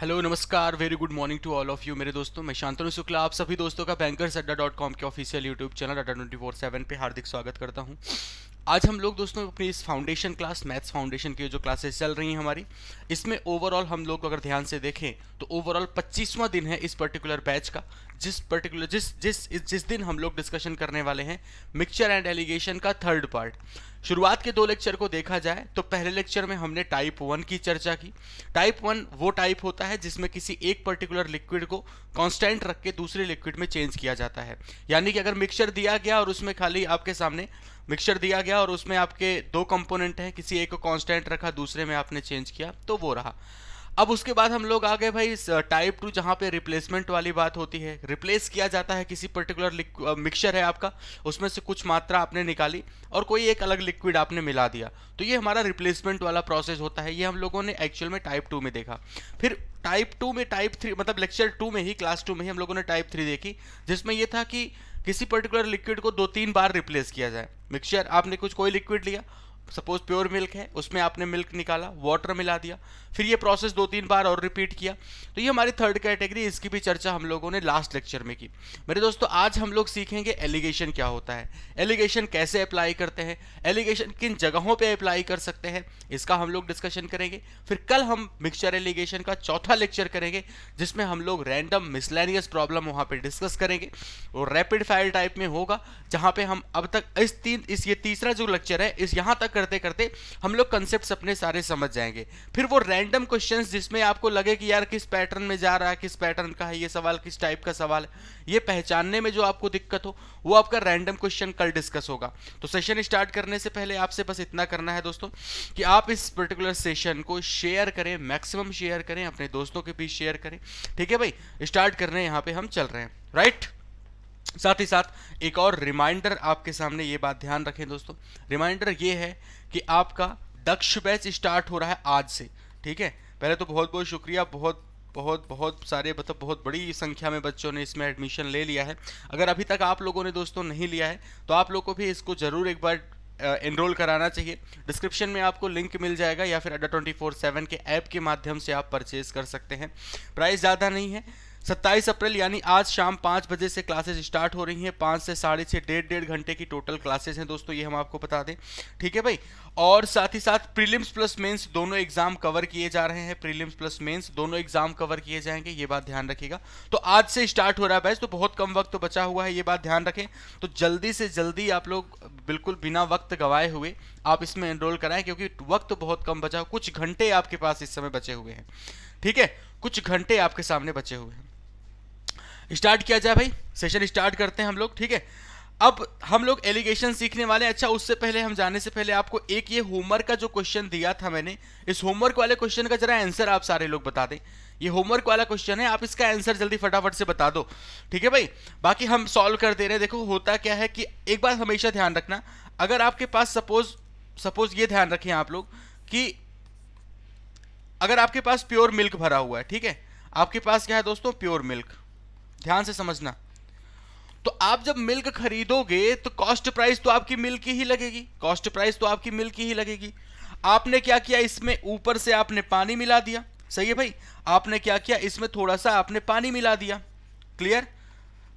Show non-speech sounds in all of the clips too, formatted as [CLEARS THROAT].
Hello नमस्कार very good morning to all of you मेरे दोस्तों मैं शांतनु शुक्ला आप सभी दोस्तों का बैंकर्स अड्डा डॉट कॉम के official YouTube channel Adda twenty four seven पर हार्दिक स्वागत करता हूँ आज हम लोग दोस्तों अपनी इस फाउंडेशन क्लास मैथ्स फाउंडेशन की जो क्लासेस चल रही हैं हमारी इसमें ओवरऑल हम लोग अगर ध्यान से देखें तो ओवरऑल 25वां दिन है इस पर्टिकुलर बैच का जिस पर्टिकुलर जिस जिस जिस दिन हम लोग डिस्कशन करने वाले हैं मिक्सचर एंड एलिगेशन का थर्ड पार्ट शुरुआत के दो लेक्चर को देखा जाए तो पहले लेक्चर में हमने टाइप वन की चर्चा की टाइप वन वो टाइप होता है जिसमें किसी एक पर्टिकुलर लिक्विड को कांस्टेंट रख के दूसरे लिक्विड में चेंज किया जाता है यानी कि अगर मिक्सचर दिया गया और उसमें खाली आपके सामने मिक्सचर दिया गया और उसमें आपके दो कंपोनेंट हैं किसी एक को कांस्टेंट रखा दूसरे में आपने चेंज किया तो वो रहा अब उसके बाद हम लोग आ गए भाई टाइप टू जहाँ पे रिप्लेसमेंट वाली बात होती है रिप्लेस किया जाता है किसी पर्टिकुलर मिक्सचर है आपका उसमें से कुछ मात्रा आपने निकाली और कोई एक अलग लिक्विड आपने मिला दिया तो ये हमारा रिप्लेसमेंट वाला प्रोसेस होता है ये हम लोगों ने एक्चुअल में टाइप टू में देखा फिर टाइप टू में टाइप थ्री मतलब लेक्चर टू में ही क्लास टू में ही हम लोगों ने टाइप थ्री देखी जिसमें यह था कि किसी पर्टिकुलर लिक्विड को दो तीन बार रिप्लेस किया जाए मिक्सचर आपने कुछ कोई लिक्विड लिया सपोज प्योर मिल्क है उसमें आपने मिल्क निकाला वाटर मिला दिया फिर ये प्रोसेस दो तीन बार और रिपीट किया तो ये हमारी थर्ड कैटेगरी इसकी भी चर्चा हम लोगों ने लास्ट लेक्चर में की मेरे दोस्तों आज हम लोग सीखेंगे एलिगेशन क्या होता है एलिगेशन कैसे अप्लाई करते हैं एलिगेशन किन जगहों पर अप्लाई कर सकते हैं इसका हम लोग डिस्कशन करेंगे फिर कल हम मिक्सचर एलिगेशन का चौथा लेक्चर करेंगे जिसमें हम लोग रैंडम मिसलैनियस प्रॉब्लम वहाँ पर डिस्कस करेंगे और रैपिड फायर टाइप में होगा जहाँ पर हम अब तक इस तीन इस ये तीसरा जो लेक्चर है इस यहाँ तक करते करते हम लोग कंसेप्ट अपने सारे समझ जाएंगे फिर वो रैंडम क्वेश्चन जिसमें आपको लगे कि यार किस पैटर्न में जा रहा है किस पैटर्न का है ये सवाल किस टाइप का सवाल है ये पहचानने में जो आपको दिक्कत हो वो आपका रैंडम क्वेश्चन कल डिस्कस होगा तो सेशन स्टार्ट करने से पहले आपसे बस इतना करना है दोस्तों कि आप इस पर्टिकुलर सेशन को शेयर करें मैक्सिमम शेयर करें अपने दोस्तों के बीच शेयर करें ठीक है भाई स्टार्ट करने यहाँ पे हम चल रहे हैं राइट right? साथ ही साथ एक और रिमाइंडर आपके सामने ये बात ध्यान रखें दोस्तों रिमाइंडर ये है कि आपका दक्ष बैच स्टार्ट हो रहा है आज से ठीक है पहले तो बहुत बहुत शुक्रिया बहुत बहुत बहुत सारे मतलब बहुत बड़ी संख्या में बच्चों ने इसमें एडमिशन ले लिया है अगर अभी तक आप लोगों ने दोस्तों नहीं लिया है तो आप लोग को भी इसको ज़रूर एक बार एनरोल कराना चाहिए डिस्क्रिप्शन में आपको लिंक मिल जाएगा या फिर अड्डा ट्वेंटी फोर सेवन के ऐप के माध्यम से आप परचेज़ कर सकते हैं प्राइस ज़्यादा नहीं है सत्ताईस अप्रैल यानी आज शाम पाँच बजे से क्लासेस स्टार्ट हो रही हैं पाँच से साढ़े छः डेढ़ डेढ़ घंटे की टोटल क्लासेस हैं दोस्तों ये हम आपको बता दें ठीक है भाई और साथ ही साथ प्रीलिम्स प्लस मेंस दोनों एग्जाम कवर किए जा रहे हैं प्रीलिम्स प्लस मेंस दोनों एग्जाम कवर किए जाएंगे ये बात ध्यान रखिएगा तो आज से स्टार्ट हो रहा है बैच तो बहुत कम वक्त तो बचा हुआ है ये बात ध्यान रखें तो जल्दी से जल्दी आप लोग बिल्कुल बिना वक्त गवाए हुए आप इसमें एनरोल कराएं क्योंकि वक्त बहुत कम बचा कुछ घंटे आपके पास इस समय बचे हुए हैं ठीक है कुछ घंटे आपके सामने बचे हुए हैं स्टार्ट किया जाए भाई सेशन स्टार्ट करते हैं हम लोग ठीक है अब हम लोग एलिगेशन सीखने वाले हैं अच्छा उससे पहले हम जाने से पहले आपको एक ये होमवर्क का जो क्वेश्चन दिया था मैंने इस होमवर्क वाले क्वेश्चन का जरा आंसर आप सारे लोग बता दें ये होमवर्क वाला क्वेश्चन है आप इसका आंसर जल्दी फटाफट से बता दो ठीक है भाई बाकी हम सॉल्व कर दे रहे हैं देखो होता क्या है कि एक बार हमेशा ध्यान रखना अगर आपके पास सपोज सपोज ये ध्यान रखें आप लोग कि अगर आपके पास प्योर मिल्क भरा हुआ है ठीक है आपके पास क्या है दोस्तों प्योर मिल्क ध्यान से समझना तो आप जब मिल्क खरीदोगे तो कॉस्ट प्राइस तो आपकी मिल्क ही लगेगी कॉस्ट प्राइस तो आपकी मिल्क ही लगेगी आपने क्या किया इसमें ऊपर से आपने पानी मिला दिया सही है भाई आपने क्या किया इसमें थोड़ा सा आपने पानी मिला दिया क्लियर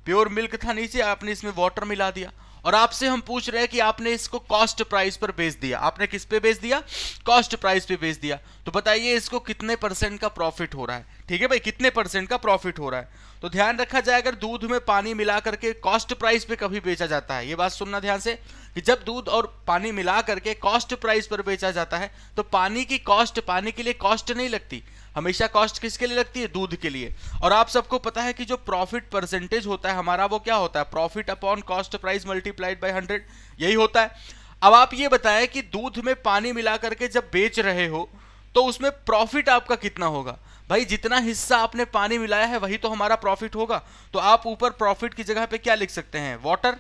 प्योर मिल्क था नीचे आपने इसमें वाटर मिला दिया और आपसे हम पूछ रहे हैं कि आपने इसको कॉस्ट प्राइस पर बेच दिया आपने किस पे बेच दिया कॉस्ट प्राइस पे बेच दिया तो बताइए इसको कितने परसेंट का प्रॉफिट हो रहा है ठीक है भाई कितने परसेंट का प्रॉफिट हो रहा है तो ध्यान रखा जाए अगर दूध में पानी मिला करके कॉस्ट प्राइस पे कभी बेचा जाता है ये बात सुनना ध्यान से कि जब दूध और पानी मिला करके कॉस्ट प्राइस पर बेचा जाता है तो पानी की कॉस्ट पानी के लिए कॉस्ट नहीं लगती हमेशा कॉस्ट किसके लिए लगती है दूध के लिए और आप सबको पता है कि जो प्रॉफिट परसेंटेज होता है हमारा वो क्या होता है profit upon cost price multiplied by hundred यही होता है अब आप ये बताएं कि दूध में पानी मिला करके जब बेच रहे हो तो उसमें प्रॉफिट आपका कितना होगा भाई जितना हिस्सा आपने पानी मिलाया है वही तो हमारा प्रॉफिट होगा तो आप ऊपर प्रॉफिट की जगह पे क्या लिख सकते हैं वाटर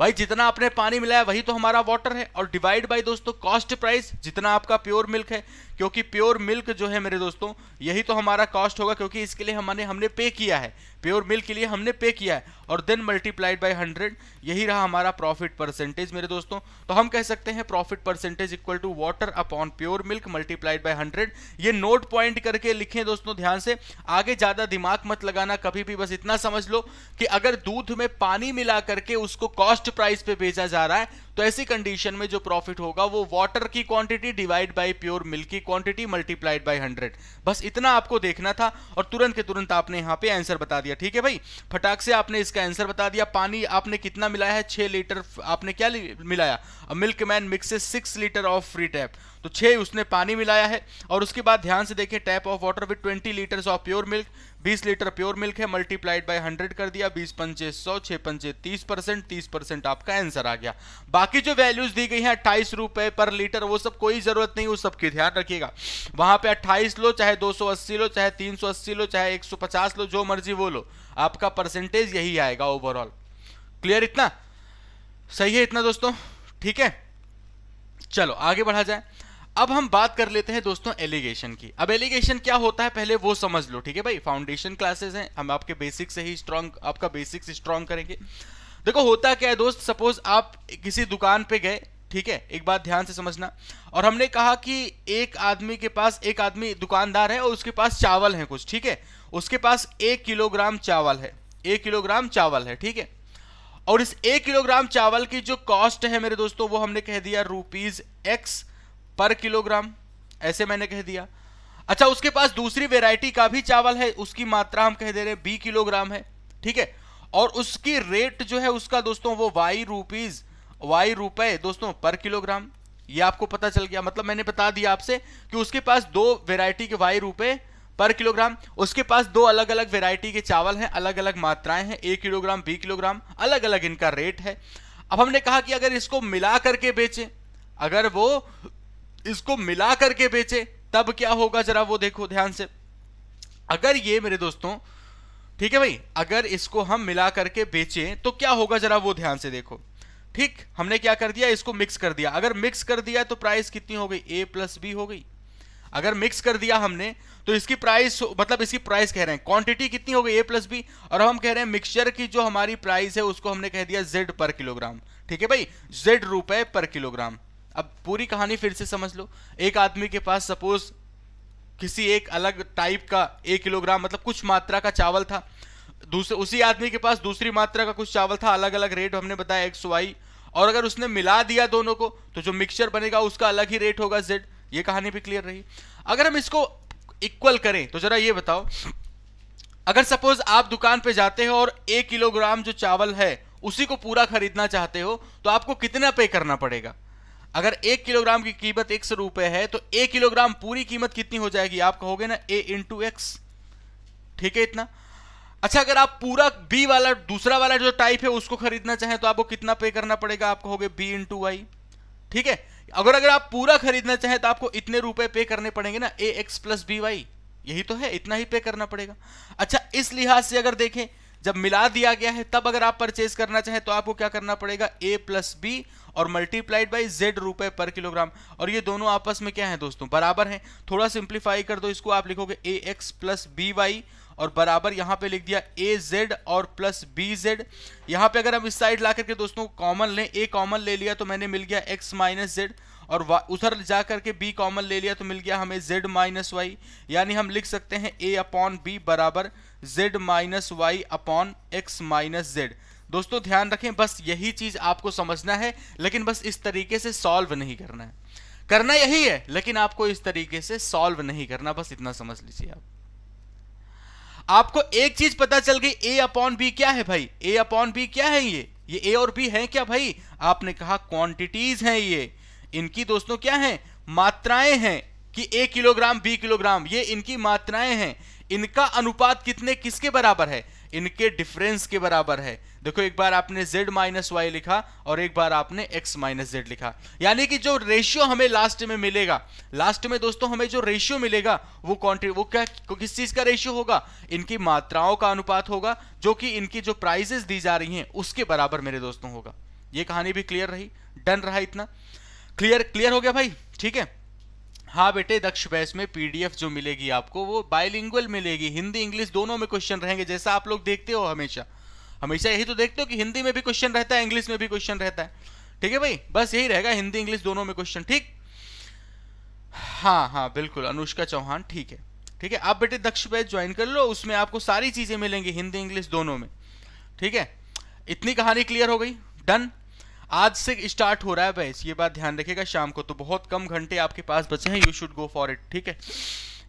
भाई जितना आपने पानी मिलाया वही तो हमारा वाटर है और डिवाइड बाई दोस्तों कॉस्ट प्राइस जितना आपका प्योर मिल्क है क्योंकि प्योर मिल्क जो है मेरे दोस्तों यही तो हमारा कॉस्ट होगा क्योंकि इसके लिए हमारे हमने पे किया है प्योर मिल्क के लिए हमने पे किया है और देन मल्टीप्लाइड बाय हंड्रेड यही रहा हमारा प्रॉफिट परसेंटेज मेरे दोस्तों तो हम कह सकते हैं profit percentage equal to water upon pure milk multiplied by hundred ये नोट पॉइंट करके लिखें दोस्तों ध्यान से आगे ज़्यादा दिमाग मत लगाना कभी भी बस इतना समझ लो कि अगर दूध में पानी मिला करके उसको कॉस्ट प्राइस पे बेचा जा रहा है तो ऐसी कंडीशन में जो प्रॉफिट होगा वो वाटर की quantity divide by pure milk की क्वांटिटी मल्टीप्लाइड बाय हंड्रेड बस इतना आपको देखना था और तुरंत के तुरंत आपने यहां पे आंसर बता दिया ठीक है भाई फटाक से आपने इसका आंसर बता दिया पानी आपने कितना मिलाया है छह लीटर आपने क्या मिलाया milkman mix six litre of free tap तो छः उसने पानी मिलाया है और उसके बाद ध्यान से देखें tap of water with twenty litres of pure milk बीस लीटर प्योर मिल्क है मल्टीप्लाइड बाय हंड्रेड कर दिया बीस पंचे सौ छः पंचे तीस परसेंट तीस परसेंट आपका आंसर आ गया बाकी जो वैल्यूज दी गई हैं अट्ठाईस रुपए पर लीटर वो सब कोई जरूरत नहीं उस सबकी ध्यान रखिएगा वहां पे अट्ठाईस लो चाहे दो सौ अस्सी लो चाहे तीन सौ अस्सी लो चाहे एक सौ पचास लो जो मर्जी वो लो आपका परसेंटेज यही आएगा ओवरऑल क्लियर इतना सही है इतना दोस्तों ठीक है चलो आगे बढ़ा जाए अब हम बात कर लेते हैं दोस्तों एलिगेशन की अब एलिगेशन क्या होता है पहले वो समझ लो ठीक है भाई फाउंडेशन क्लासेस हैं हम आपके बेसिक से ही स्ट्रॉन्ग आपका बेसिक्स स्ट्रॉन्ग करेंगे देखो होता क्या है दोस्त सपोज आप किसी दुकान पे गए ठीक है एक बात ध्यान से समझना और हमने कहा कि एक आदमी के पास एक आदमी दुकानदार है और उसके पास चावल है कुछ ठीक है उसके पास एक किलोग्राम चावल है एक किलोग्राम चावल है ठीक है और इस एक किलोग्राम चावल की जो कॉस्ट है मेरे दोस्तों वो हमने कह दिया रूपीज एक्स पर किलोग्राम ऐसे मैंने कह दिया अच्छा उसके पास दूसरी वेराइटी का भी चावल है उसकी मात्रा हम कह दे रहे हैं बी किलोग्राम है ठीक है और उसकी रेट जो है उसका दोस्तों वो वाई रूपीज वाई रुपए दोस्तों पर किलोग्राम ये आपको पता चल गया मतलब मैंने बता दिया आपसे कि उसके पास दो वेराइटी के वाई रुपए पर किलोग्राम उसके पास दो अलग अलग वेराइटी के चावल हैं अलग अलग मात्राएं हैं ए किलोग्राम बी किलोग्राम अलग अलग इनका रेट है अब हमने कहा कि अगर इसको मिला करके बेचें अगर वो इसको मिला करके बेचे तब क्या होगा जरा वो देखो ध्यान से अगर ये मेरे दोस्तों ठीक है भाई अगर इसको हम मिला करके बेचे तो क्या होगा जरा वो ध्यान से देखो ठीक हमने क्या कर दिया इसको मिक्स कर दिया अगर मिक्स कर दिया तो प्राइस कितनी हो गई ए प्लस बी हो गई अगर मिक्स कर दिया हमने तो इसकी प्राइस मतलब इसकी प्राइस कह रहे हैं क्वांटिटी कितनी हो गई ए प्लस बी और हम कह रहे हैं मिक्सचर की जो हमारी प्राइस है उसको हमने कह दिया जेड पर किलोग्राम ठीक है भाई जेड रुपए पर किलोग्राम अब पूरी कहानी फिर से समझ लो एक आदमी के पास सपोज किसी एक अलग टाइप का एक किलोग्राम मतलब कुछ मात्रा का चावल था दूसरे उसी आदमी के पास दूसरी मात्रा का कुछ चावल था अलग अलग रेट हमने बताया एक्स वाई और अगर उसने मिला दिया दोनों को तो जो मिक्सचर बनेगा उसका अलग ही रेट होगा जेड ये कहानी भी क्लियर रही अगर हम इसको इक्वल करें तो जरा ये बताओ अगर सपोज आप दुकान पे जाते हो और एक किलोग्राम जो चावल है उसी को पूरा खरीदना चाहते हो तो आपको कितना पे करना पड़ेगा अगर एक किलोग्राम की कीमत एक सौ रुपए है तो एक किलोग्राम पूरी कीमत कितनी हो जाएगी आप कहोगे ना ए इंटू एक्स ठीक है इतना अच्छा अगर आप पूरा बी वाला दूसरा वाला जो टाइप है उसको खरीदना चाहें तो आपको कितना पे करना पड़ेगा आप कहोगे बी इंटू वाई ठीक है अगर अगर आप पूरा खरीदना चाहें तो आपको इतने रुपए पे करने पड़ेंगे ना A X plus B Y यही तो है इतना ही पे करना पड़ेगा अच्छा इस लिहाज से अगर देखें जब मिला दिया गया है तब अगर आप परचेज करना चाहें तो आपको क्या करना पड़ेगा ए प्लस बी और मल्टीप्लाइड बाई जेड रुपए पर किलोग्राम और ये दोनों आपस में क्या है दोस्तों बराबर है थोड़ा सिंप्लीफाई कर दो इसको आप लिखोगे A X plus B Y और बराबर यहाँ पे लिख दिया ए जेड और प्लस बी जेड यहाँ पे अगर हम इस साइड ला करके दोस्तों कॉमन लें ए कॉमन ले लिया तो मैंने मिल गया एक्स माइनस जेड और उधर जा करके बी कॉमन ले लिया तो मिल गया हमें जेड माइनस वाई यानी हम लिख सकते हैं ए अपॉन बी बराबर Z minus Y upon X minus Z दोस्तों ध्यान रखें बस यही चीज आपको समझना है लेकिन बस इस तरीके से सॉल्व नहीं करना है करना यही है लेकिन आपको इस तरीके से सॉल्व नहीं करना बस इतना समझ लीजिए आप आपको एक चीज पता चल गई ए अपॉन बी क्या है भाई ए अपॉन बी क्या है ये ये ए और बी है क्या भाई आपने कहा क्वांटिटीज हैं ये इनकी दोस्तों क्या है मात्राएं हैं कि ए किलोग्राम बी किलोग्राम ये इनकी मात्राएं हैं इनका अनुपात कितने किसके बराबर है इनके डिफरेंस के बराबर है देखो एक बार आपने z माइनस वाई लिखा और एक बार आपने x माइनस जेड लिखा यानी कि जो रेशियो हमें लास्ट में मिलेगा लास्ट में दोस्तों हमें जो रेशियो मिलेगा वो कॉन्ट्री वो क्या किस चीज का रेशियो होगा इनकी मात्राओं का अनुपात होगा जो कि इनकी जो प्राइजेस दी जा रही हैं उसके बराबर मेरे दोस्तों होगा ये कहानी भी क्लियर रही डन रहा इतना क्लियर क्लियर हो गया भाई ठीक है हाँ बेटे दक्ष बैस में पीडीएफ जो मिलेगी आपको वो बाइलिंगुअल मिलेगी हिंदी इंग्लिश दोनों में क्वेश्चन रहेंगे जैसा आप लोग देखते हो हमेशा हमेशा यही तो देखते हो कि हिंदी में भी क्वेश्चन रहता है इंग्लिश में भी क्वेश्चन रहता है ठीक है भाई बस यही रहेगा हिंदी इंग्लिश दोनों में क्वेश्चन ठीक हाँ हाँ बिल्कुल अनुष्का चौहान ठीक है ठीक है आप बेटे दक्ष बैच ज्वाइन कर लो उसमें आपको सारी चीज़ें मिलेंगी हिंदी इंग्लिश दोनों में ठीक है इतनी कहानी क्लियर हो गई डन आज से स्टार्ट हो रहा है बहस ये बात ध्यान रखिएगा शाम को तो बहुत कम घंटे आपके पास बचे हैं you should go for it ठीक है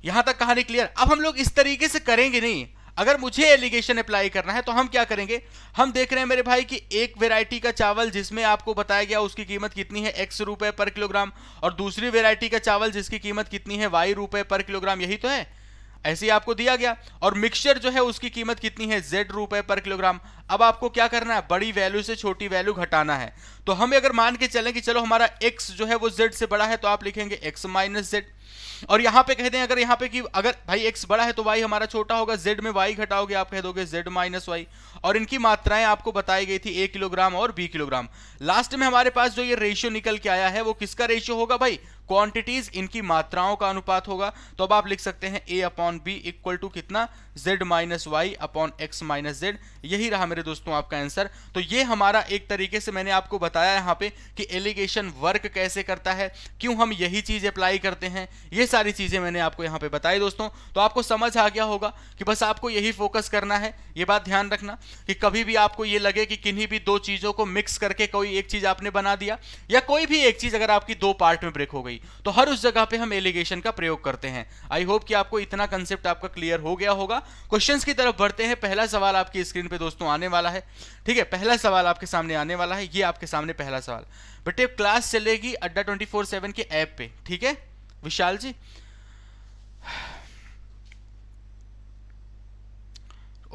यहां तक कहानी क्लियर अब हम लोग इस तरीके से करेंगे नहीं अगर मुझे एलिगेशन अप्लाई करना है तो हम क्या करेंगे हम देख रहे हैं मेरे भाई कि एक वेरायटी का चावल जिसमें आपको बताया गया उसकी कीमत कितनी है एक्स रुपए पर किलोग्राम और दूसरी वेरायटी का चावल जिसकी कीमत कितनी है वाई रुपए पर किलोग्राम यही तो है ऐसे ही आपको दिया गया और मिक्सचर जो है उसकी कीमत कितनी है जेड रुपए पर किलोग्राम अब आपको क्या करना है बड़ी वैल्यू से छोटी वैल्यू घटाना है तो हम अगर मान के चलें कि चलो हमारा x जो है वो z से बड़ा है तो आप लिखेंगे x माइनस जेड और यहां पे कह दें अगर यहां पे कि अगर भाई x बड़ा है तो y हमारा छोटा होगा z में y घटाओगे आप कह दोगे z माइनस वाई और इनकी मात्राएं आपको बताई गई थी ए किलोग्राम और बी किलोग्राम लास्ट में हमारे पास जो ये रेशियो निकल के आया है वो किसका रेशियो होगा भाई क्वांटिटीज इनकी मात्राओं का अनुपात होगा तो अब आप लिख सकते हैं A upon B equal to कितना Z minus Y upon X minus Z यही रहा मेरे मेरे दोस्तों आपका आंसर तो ये हमारा एक तरीके से मैंने आपको बताया यहाँ पे कि एलिगेशन वर्क कैसे करता है क्यों हम यही चीज़ अप्लाई करते हैं ये सारी चीज़ें मैंने आपको यहाँ पे बताई दोस्तों तो आपको समझ आ गया होगा कि बस आपको यही फोकस करना है ये बात ध्यान रखना कि कभी भी आपको ये लगे कि किन्हीं भी दो चीज़ों को मिक्स करके कोई एक चीज़ आपने बना दिया या कोई भी एक चीज़ अगर आपकी दो पार्ट में ब्रेक हो गई तो हर उस जगह पर हम एलिगेशन का प्रयोग करते हैं आई होप कि आपको इतना कंसेप्ट आपका क्लियर हो गया होगा क्वेश्चन की तरफ बढ़ते हैं पहला सवाल आपकी स्क्रीन पर दोस्तों आने वाला है ठीक है पहला सवाल आपके सामने आने वाला है ये आपके सामने पहला सवाल बेटे क्लास चलेगी अड्डा ट्वेंटी फोर सेवन के ऐप पे ठीक है विशाल जी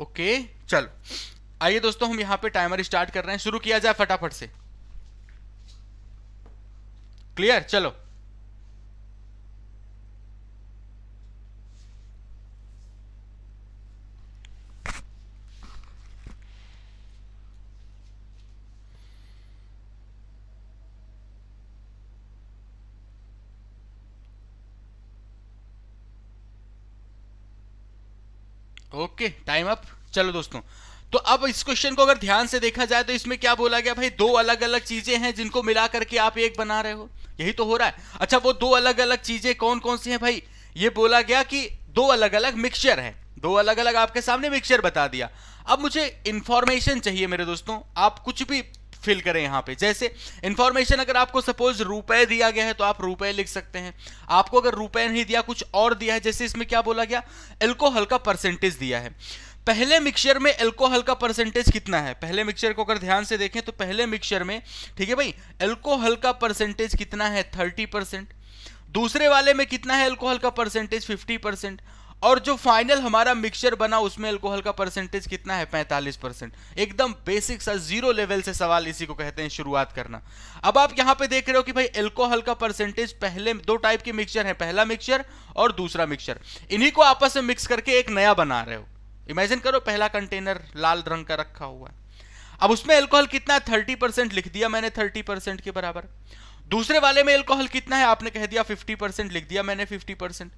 ओके चलो आइए दोस्तों हम यहां पे टाइमर स्टार्ट कर रहे हैं शुरू किया जाए फटाफट से क्लियर चलो ओके टाइम अप चलो दोस्तों तो अब इस क्वेश्चन को अगर ध्यान से देखा जाए तो इसमें क्या बोला गया भाई दो अलग अलग चीजें हैं जिनको मिला करके आप एक बना रहे हो यही तो हो रहा है अच्छा वो दो अलग अलग चीजें कौन कौन सी हैं भाई ये बोला गया कि दो अलग अलग मिक्सचर है दो अलग अलग आपके सामने मिक्सचर बता दिया अब मुझे इंफॉर्मेशन चाहिए मेरे दोस्तों आप कुछ भी फिल करें यहाँ पे जैसे इंफॉर्मेशन अगर आपको सपोज रुपए दिया गया है तो आप रुपए लिख सकते हैं आपको अगर रुपए नहीं दिया कुछ और दिया है जैसे इसमें क्या बोला गया एल्कोहल का परसेंटेज दिया है पहले मिक्सचर में एल्कोहल का परसेंटेज कितना है पहले मिक्सचर को अगर ध्यान से देखें तो पहले मिक्सचर में ठीक है भाई एल्कोहल का परसेंटेज कितना है थर्टी परसेंट दूसरे वाले में कितना है एल्कोहल का परसेंटेज फिफ्टी परसेंट और जो फाइनल हमारा मिक्सचर बना उसमें अल्कोहल का परसेंटेज कितना है 45 परसेंट एकदम बेसिक सा जीरो लेवल से सवाल इसी को कहते हैं शुरुआत करना अब आप यहां पे देख रहे हो कि भाई अल्कोहल का परसेंटेज पहले दो टाइप के मिक्सचर है पहला मिक्सचर और दूसरा मिक्सचर इन्हीं को आपस में मिक्स करके एक नया बना रहे हो इमेजिन करो पहला कंटेनर लाल रंग का रखा हुआ है अब उसमें अल्कोहल कितना थर्टी परसेंट लिख दिया मैंने थर्टी परसेंट के बराबर दूसरे वाले में अल्कोहल कितना है आपने कह दिया फिफ्टी परसेंट लिख दिया मैंने फिफ्टी परसेंट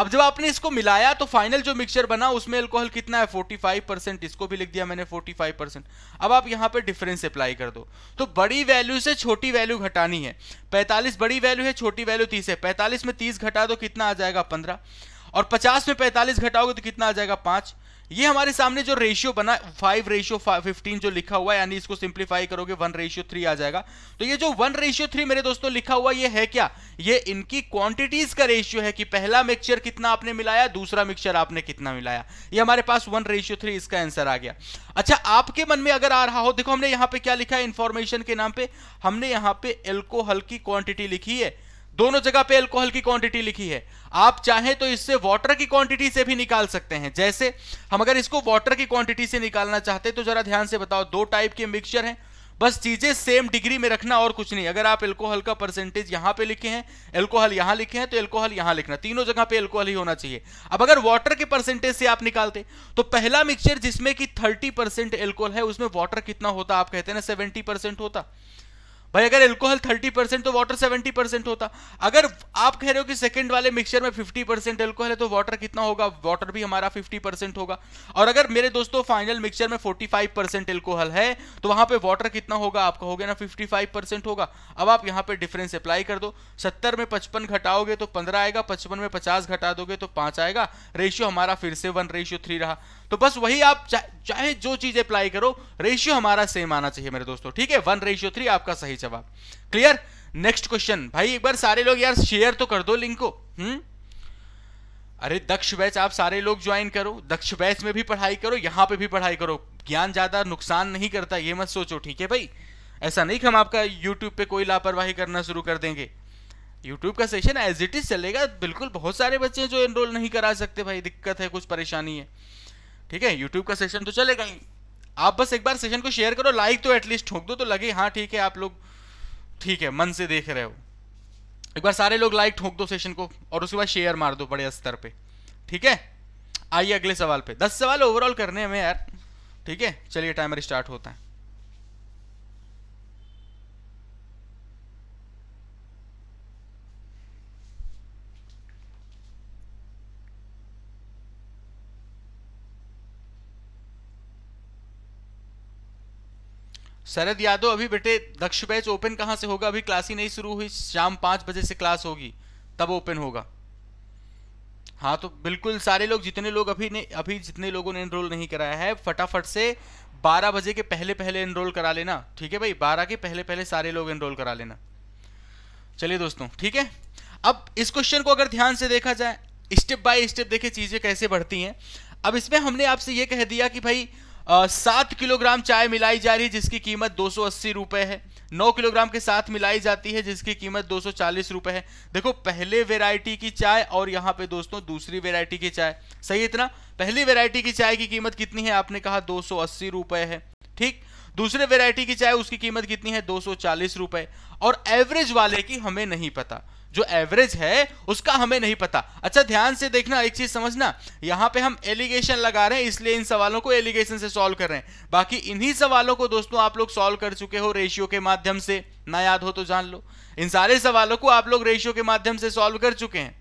अब जब आपने इसको मिलाया तो फाइनल जो मिक्सचर बना उसमें अल्कोहल कितना है 45 परसेंट इसको भी लिख दिया मैंने 45 परसेंट अब आप यहाँ पे डिफरेंस अप्लाई कर दो तो बड़ी वैल्यू से छोटी वैल्यू घटानी है 45 बड़ी वैल्यू है छोटी वैल्यू 30 है 45 में 30 घटा दो कितना आ जाएगा 15 और 50 में 45 घटाओगे तो कितना आ जाएगा पाँच ये हमारे सामने जो रेशियो बना फाइव रेशियो फिफ्टीन जो लिखा हुआ है यानी इसको सिंप्लीफाई करोगे वन रेशियो थ्री आ जाएगा तो ये जो वन रेशियो थ्री मेरे दोस्तों लिखा हुआ ये है क्या ये इनकी क्वांटिटीज का रेशियो है कि पहला मिक्सचर कितना आपने मिलाया दूसरा मिक्सचर आपने कितना मिलाया ये हमारे पास वन रेशियो थ्री इसका आंसर आ गया अच्छा आपके मन में अगर आ रहा हो देखो हमने यहाँ पे क्या लिखा है इंफॉर्मेशन के नाम पर हमने यहाँ पे एल्कोहल की क्वांटिटी लिखी है दोनों जगह पे अल्कोहल की क्वांटिटी लिखी है आप चाहें तो इससे वाटर की क्वांटिटी से भी निकाल सकते हैं जैसे हम अगर इसको वाटर की क्वांटिटी से निकालना चाहते तो जरा ध्यान से बताओ दो टाइप के मिक्सचर हैं बस चीजें सेम डिग्री में रखना और कुछ नहीं अगर आप एल्कोहल का परसेंटेज यहां पे लिखे हैं एल्कोहल यहां लिखे हैं तो एल्कोहल यहां लिखना तीनों जगह पे एल्कोहल ही होना चाहिए अब अगर वाटर के परसेंटेज से आप निकालते तो पहला मिक्सचर जिसमें कि 30 परसेंट एल्कोहल है उसमें वाटर कितना होता आप कहते हैं ना सेवेंटी परसेंट होता भाई अगर एल्कोहल 30 परसेंट तो वाटर 70 परसेंट होता अगर आप कह रहे हो कि सेकंड वाले मिक्सचर में 50 परसेंट एल्कोहल है तो वाटर कितना होगा वाटर भी हमारा 50 परसेंट होगा और अगर मेरे दोस्तों फाइनल मिक्सचर में 45 परसेंट एल्कोहल है तो वहां पे वाटर कितना होगा आप कहोगे ना 55 परसेंट होगा अब आप यहाँ पे डिफरेंस अप्लाई कर दो सत्तर में पचपन घटाओगे तो पंद्रह आएगा पचपन में पचास घटा दोगे तो पांच आएगा रेशियो हमारा फिर से वन रेशियो थ्री रहा तो बस वही आप चाहे जो चीज अप्लाई करो रेशियो हमारा सेम आना चाहिए मेरे दोस्तों ठीक है वन रेशियो थ्री आपका सही जवाब क्लियर नेक्स्ट क्वेश्चन भाई एक बार सारे लोग यार शेयर तो कर दो लिंक को हम्म अरे दक्ष बैच आप सारे लोग ज्वाइन करो दक्ष बैच में भी पढ़ाई करो यहां पे भी पढ़ाई करो ज्ञान ज्यादा नुकसान नहीं करता ये मत सोचो ठीक है भाई ऐसा नहीं कि हम आपका यूट्यूब पे कोई लापरवाही करना शुरू कर देंगे यूट्यूब का सेशन एज इट इज चलेगा बिल्कुल बहुत सारे बच्चे जो एनरोल नहीं करा सकते भाई दिक्कत है कुछ परेशानी है ठीक है यूट्यूब का सेशन तो चलेगा ही आप बस एक बार सेशन को शेयर करो लाइक तो एटलीस्ट ठोक दो तो लगे हाँ ठीक है आप लोग ठीक है मन से देख रहे हो एक बार सारे लोग लाइक ठोक दो सेशन को और उसके बाद शेयर मार दो बड़े स्तर पे ठीक है आइए अगले सवाल पे दस सवाल ओवरऑल करने में यार ठीक है चलिए टाइमर स्टार्ट होता है शरद यादव अभी बेटे दक्ष बैच ओपन कहां से होगा अभी क्लास ही नहीं शुरू हुई शाम पांच बजे से क्लास होगी तब ओपन होगा हाँ तो बिल्कुल सारे लोग जितने लोग अभी ने अभी जितने लोगों ने एनरोल नहीं कराया है फटाफट से 12 बजे के पहले पहले एनरोल करा लेना ठीक है भाई 12 के पहले पहले सारे लोग एनरोल करा लेना चलिए दोस्तों ठीक है अब इस क्वेश्चन को अगर ध्यान से देखा जाए स्टेप बाय स्टेप देखे चीज़ें कैसे बढ़ती हैं अब इसमें हमने आपसे ये कह दिया कि भाई सात किलोग्राम चाय मिलाई जा रही है जिसकी कीमत दो सौ अस्सी है नौ किलोग्राम के साथ मिलाई जाती है जिसकी कीमत दो सौ चालीस है देखो पहले वेरायटी की चाय और यहाँ पे दोस्तों दूसरी वेरायटी की चाय सही इतना पहली वेरायटी की चाय की कीमत कितनी है आपने कहा दो सौ अस्सी रुपये है ठीक दूसरे वेरायटी की चाय उसकी कीमत कितनी है दो रुपए और एवरेज वाले की हमें नहीं पता जो एवरेज है उसका हमें नहीं पता अच्छा ध्यान से देखना एक चीज समझना यहां पे हम एलिगेशन लगा रहे हैं इसलिए इन सवालों को एलिगेशन से सॉल्व कर रहे हैं बाकी इन्हीं सवालों को दोस्तों आप लोग सॉल्व कर चुके हो रेशियो के माध्यम से ना याद हो तो जान लो इन सारे सवालों को आप लोग रेशियो के माध्यम से सॉल्व कर चुके हैं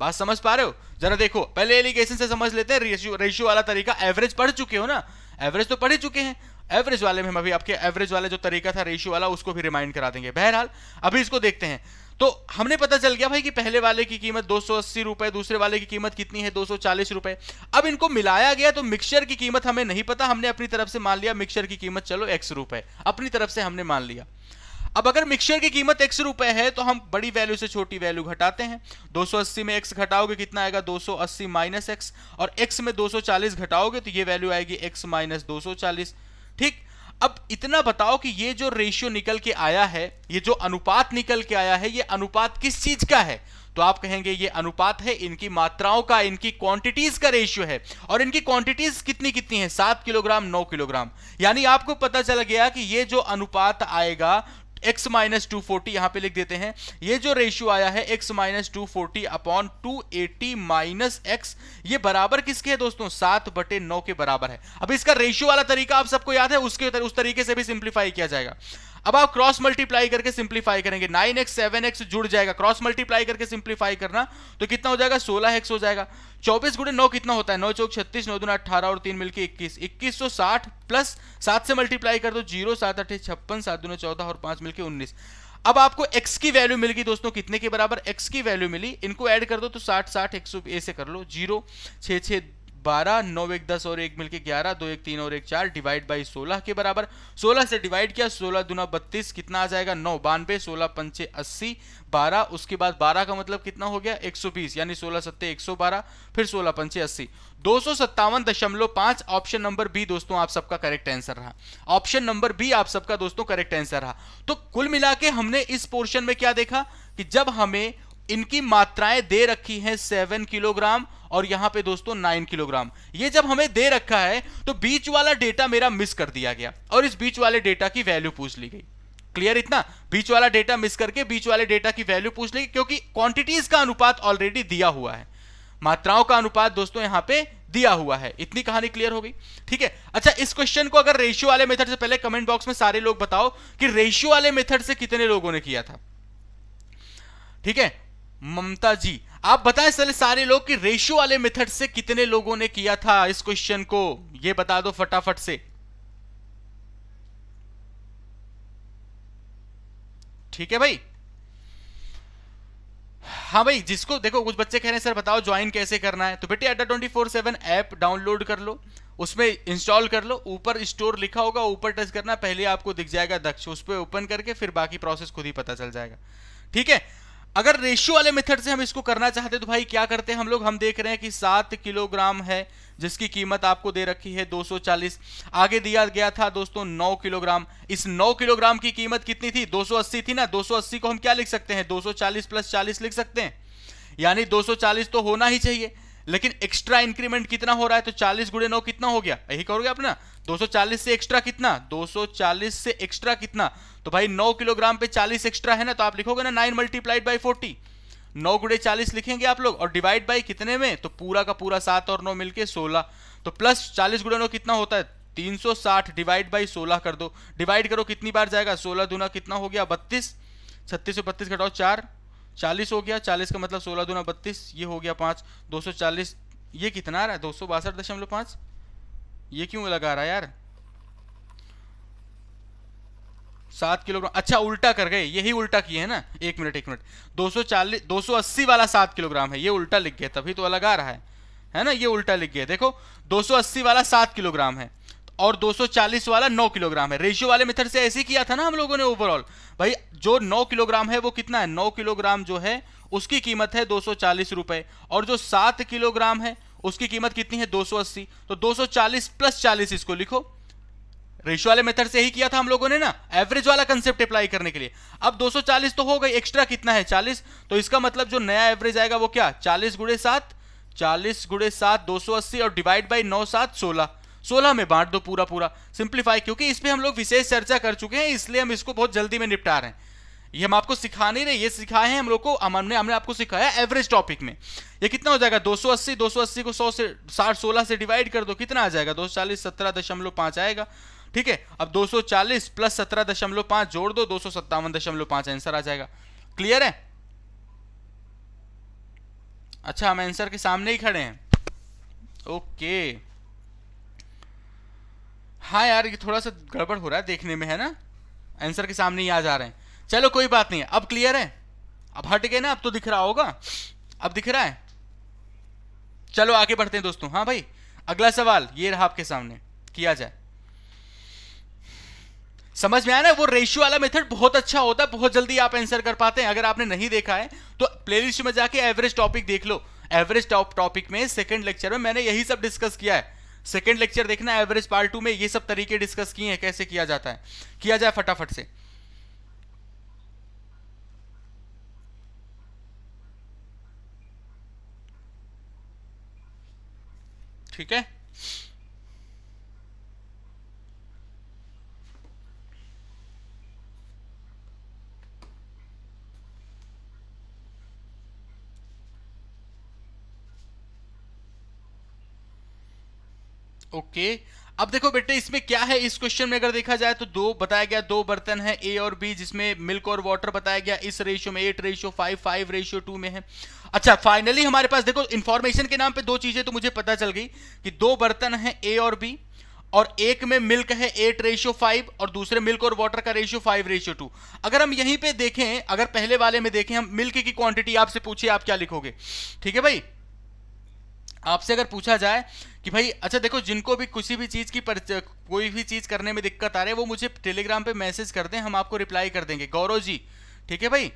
बात समझ पा रहे हो जरा देखो पहले एलिगेशन से समझ लेते हैं रेशियो वाला तरीका एवरेज पढ़ चुके हो ना एवरेज तो पढ़ ही चुके हैं एवरेज वाले में हम अभी आपके एवरेज वाले जो तरीका था रेशियो वाला उसको भी रिमाइंड करा देंगे बहरहाल अभी इसको देखते हैं तो हमने पता चल गया भाई कि पहले वाले की कीमत दो सौ दूसरे वाले की कीमत कितनी है दो रुपए अब इनको मिलाया गया तो मिक्सचर की कीमत हमें नहीं पता हमने अपनी तरफ से मान लिया मिक्सचर की कीमत चलो एक्स रुपए अपनी तरफ से हमने मान लिया अब अगर मिक्सचर की कीमत एक्स रुपए है तो हम बड़ी वैल्यू से छोटी वैल्यू घटाते हैं 280 में एक्स घटाओगे कितना आएगा 280 माइनस एक्स और एक्स में 240 घटाओगे तो ये वैल्यू आएगी एक्स माइनस दो ठीक अब इतना बताओ कि ये जो रेशियो निकल के आया है ये जो अनुपात निकल के आया है ये अनुपात किस चीज का है तो आप कहेंगे ये अनुपात है इनकी मात्राओं का इनकी क्वांटिटीज का रेशियो है और इनकी क्वांटिटीज कितनी कितनी है सात किलोग्राम नौ किलोग्राम यानी आपको पता चल गया कि ये जो अनुपात आएगा एक्स माइनस टू फोर्टी यहां पर लिख देते हैं ये जो रेशियो आया है X minus two forty upon two eighty minus X ये बराबर किसके है दोस्तों सात बटे नौ के बराबर है अब इसका रेशियो वाला तरीका आप सबको याद है उसके उस तरीके से भी सिंप्लीफाई किया जाएगा अब आप क्रॉस मल्टीप्लाई करके सिंप्लीफाई करेंगे नाइन एक्स सेवन एक्स जुड़ जाएगा क्रॉस मल्टीप्लाई करके सिंप्लीफाई करना तो कितना हो जाएगा सोलह एक्स हो जाएगा चौबीस गुड़े नौ कितना होता है नौ चौक छत्तीस नौ दून अट्ठारह और तीन मिलकर इक्कीस इक्कीस सौ साठ प्लस सात से मल्टीप्लाई कर दो जीरो सात अठे छप्पन सात दून चौदह और पांच मिलकर उन्नीस अब आपको x की वैल्यू मिल गई दोस्तों कितने के बराबर x की वैल्यू मिली इनको ऐड कर दो तो साठ साठ एक सौ ए से कर लो जीरो छः छः बारह नौ एक दस और एक मिलके ग्यारह दो एक तीन और एक चार डिवाइड बाई सोलह के बराबर सोलह से डिवाइड किया सोलह दुना बत्तीस कितना आ जाएगा नौ बानवे सोलह पंचे अस्सी बारह उसके बाद बारह का मतलब कितना हो गया एक सौ बीस यानी सोलह सत्ते एक सौ बारह फिर सोलह पंचे अस्सी दो सौ सत्तावन दशमलव पांच ऑप्शन नंबर बी दोस्तों आप सबका करेक्ट आंसर रहा ऑप्शन नंबर बी आप सबका दोस्तों करेक्ट आंसर रहा तो कुल मिला के हमने इस पोर्शन में क्या देखा कि जब हमें इनकी मात्राएं दे रखी हैं सेवन किलोग्राम और यहां पे दोस्तों नाइन किलोग्राम ये जब हमें दे रखा है तो बीच वाला डेटा मेरा मिस कर दिया गया और इस बीच वाले डेटा की वैल्यू पूछ ली गई क्लियर इतना बीच वाला डेटा मिस करके बीच वाले डेटा की वैल्यू पूछ ली क्योंकि क्वांटिटीज का अनुपात ऑलरेडी दिया हुआ है मात्राओं का अनुपात दोस्तों यहां पे दिया हुआ है इतनी कहानी क्लियर हो गई ठीक है अच्छा इस क्वेश्चन को अगर रेशियो वाले मेथड से पहले कमेंट बॉक्स में सारे लोग बताओ कि रेशियो वाले मेथड से कितने लोगों ने किया था ठीक है ममता जी आप बताएं चले सारे लोग कि रेशियो वाले मेथड से कितने लोगों ने किया था इस क्वेश्चन को ये बता दो फटाफट से ठीक है भाई हाँ भाई जिसको देखो कुछ बच्चे कह रहे हैं सर बताओ ज्वाइन कैसे करना है तो बेटे Adda twenty four seven app download कर लो उसमें इंस्टॉल कर लो ऊपर स्टोर लिखा होगा ऊपर टच करना पहले आपको दिख जाएगा दक्ष उस पर ओपन करके फिर बाकी प्रोसेस खुद ही पता चल जाएगा ठीक है अगर रेशियो वाले मेथड से हम इसको करना चाहते तो भाई क्या करते हैं हम लोग हम देख रहे हैं कि सात किलोग्राम है जिसकी कीमत आपको दे रखी है 240 आगे दिया गया था दोस्तों 9 किलोग्राम इस 9 किलोग्राम की कीमत कितनी थी 280 थी ना 280 को हम क्या लिख सकते हैं 240 प्लस 40 लिख सकते हैं यानी 240 तो होना ही चाहिए लेकिन एक्स्ट्रा इंक्रीमेंट कितना हो रहा है तो 40 गुड़े नौ कितना हो गया यही करोगे अपना 240 से एक्स्ट्रा कितना 240 से एक्स्ट्रा कितना तो भाई 9 किलोग्राम पे 40 एक्स्ट्रा है ना तो आप लिखोगे ना 9 मल्टीप्लाइड बाई फोर्टी नौ गुड़े चालीस लिखेंगे आप लोग और डिवाइड बाई कितने में तो पूरा का पूरा सात और नौ मिलकर सोलह तो प्लस चालीस गुड़े नौ कितना होता है 360 डिवाइड बाई 16 कर दो डिवाइड करो कितनी बार जाएगा 16 दुना कितना हो गया 32 छत्तीस सौ बत्तीस घटाओ चार 40 हो गया 40 का मतलब 16 दूना बत्तीस ये हो गया पाँच 240 ये कितना आ रहा है दो सौ बासठ दशमलव पाँच ये क्यों लगा रहा है यार सात किलोग्राम अच्छा उल्टा कर गए यही उल्टा किए है ना एक मिनट एक मिनट 240 280 वाला सात किलोग्राम है ये उल्टा लिख गया तभी तो लगा रहा है है ना ये उल्टा लिख गया देखो 280 वाला सात किलोग्राम है और 240 वाला 9 किलोग्राम है रेशियो वाले मेथड से ऐसे किया था ना हम लोगों ने ओवरऑल भाई जो 9 किलोग्राम है वो कितना है 9 किलोग्राम जो है उसकी कीमत है दो सौ और जो सात किलोग्राम है उसकी कीमत कितनी है 280 तो 240 प्लस 40 इसको लिखो रेशियो वाले मेथड से ही किया था हम लोगों ने ना एवरेज वाला कंसेप्ट अप्लाई करने के लिए अब 240 तो हो गई एक्स्ट्रा कितना है 40 तो इसका मतलब जो नया एवरेज आएगा वो क्या 40 गुड़े सात चालीस गुड़े सात दो और डिवाइड बाई नौ सात सोलह सोलह में बांट दो पूरा पूरा सिंप्लीफाई क्योंकि इस पर हम लोग विशेष चर्चा कर चुके हैं इसलिए हम इसको बहुत जल्दी में निपटा रहे हैं ये हम आपको सिखा नहीं रहे ये सिखाए हैं हम लोग को अमन ने हमने आपको सिखाया एवरेज टॉपिक में ये कितना हो जाएगा 280 280 को 100 से साठ सोलह से डिवाइड कर दो कितना आ जाएगा दो सौ चालीस सत्रह दशमलव पाँच आएगा ठीक है अब 240 प्लस सत्रह दशमलव पाँच जोड़ दो सौ सत्तावन दशमलव पाँच आंसर आ जाएगा क्लियर है अच्छा हम आंसर के सामने ही खड़े हैं ओके हाँ यार ये थोड़ा सा गड़बड़ हो रहा है देखने में है ना आंसर के सामने ही आ जा रहे हैं चलो कोई बात नहीं अब क्लियर है अब हट गए ना अब तो दिख रहा होगा अब दिख रहा है चलो आगे बढ़ते हैं दोस्तों हाँ भाई अगला सवाल ये रहा आपके सामने किया जाए समझ में आया ना वो रेशियो वाला मेथड बहुत अच्छा होता है बहुत जल्दी आप आंसर कर पाते हैं अगर आपने नहीं देखा है तो प्लेलिस्ट में जाके एवरेज टॉपिक देख लो एवरेज टॉप टॉपिक में सेकंड लेक्चर में मैंने यही सब डिस्कस किया है सेकेंड लेक्चर देखना एवरेज पार्ट टू में ये सब तरीके डिस्कस किए हैं कैसे किया जाता है किया जाए फटाफट से ठीक है ओके अब देखो बेटे इसमें क्या है इस क्वेश्चन में अगर देखा जाए तो दो बताया गया दो बर्तन है ए और बी जिसमें मिल्क और वाटर बताया गया इस रेशियो में eight ratio five five ratio two में है अच्छा फाइनली हमारे पास देखो इन्फॉर्मेशन के नाम पे दो चीजें तो मुझे पता चल गई कि दो बर्तन है ए और बी और एक में मिल्क है एट रेशियो फाइव और दूसरे मिल्क और वाटर का रेशियो फाइव रेशियो टू अगर हम यहीं पे देखें अगर पहले वाले में देखें हम मिल्क की क्वांटिटी आपसे पूछिए आप क्या लिखोगे ठीक है भाई आपसे अगर पूछा जाए कि भाई अच्छा देखो जिनको भी किसी भी चीज़ की पर कोई भी चीज़ करने में दिक्कत आ रही है वो मुझे टेलीग्राम पे मैसेज कर दें हम आपको रिप्लाई कर देंगे गौरव जी ठीक है भाई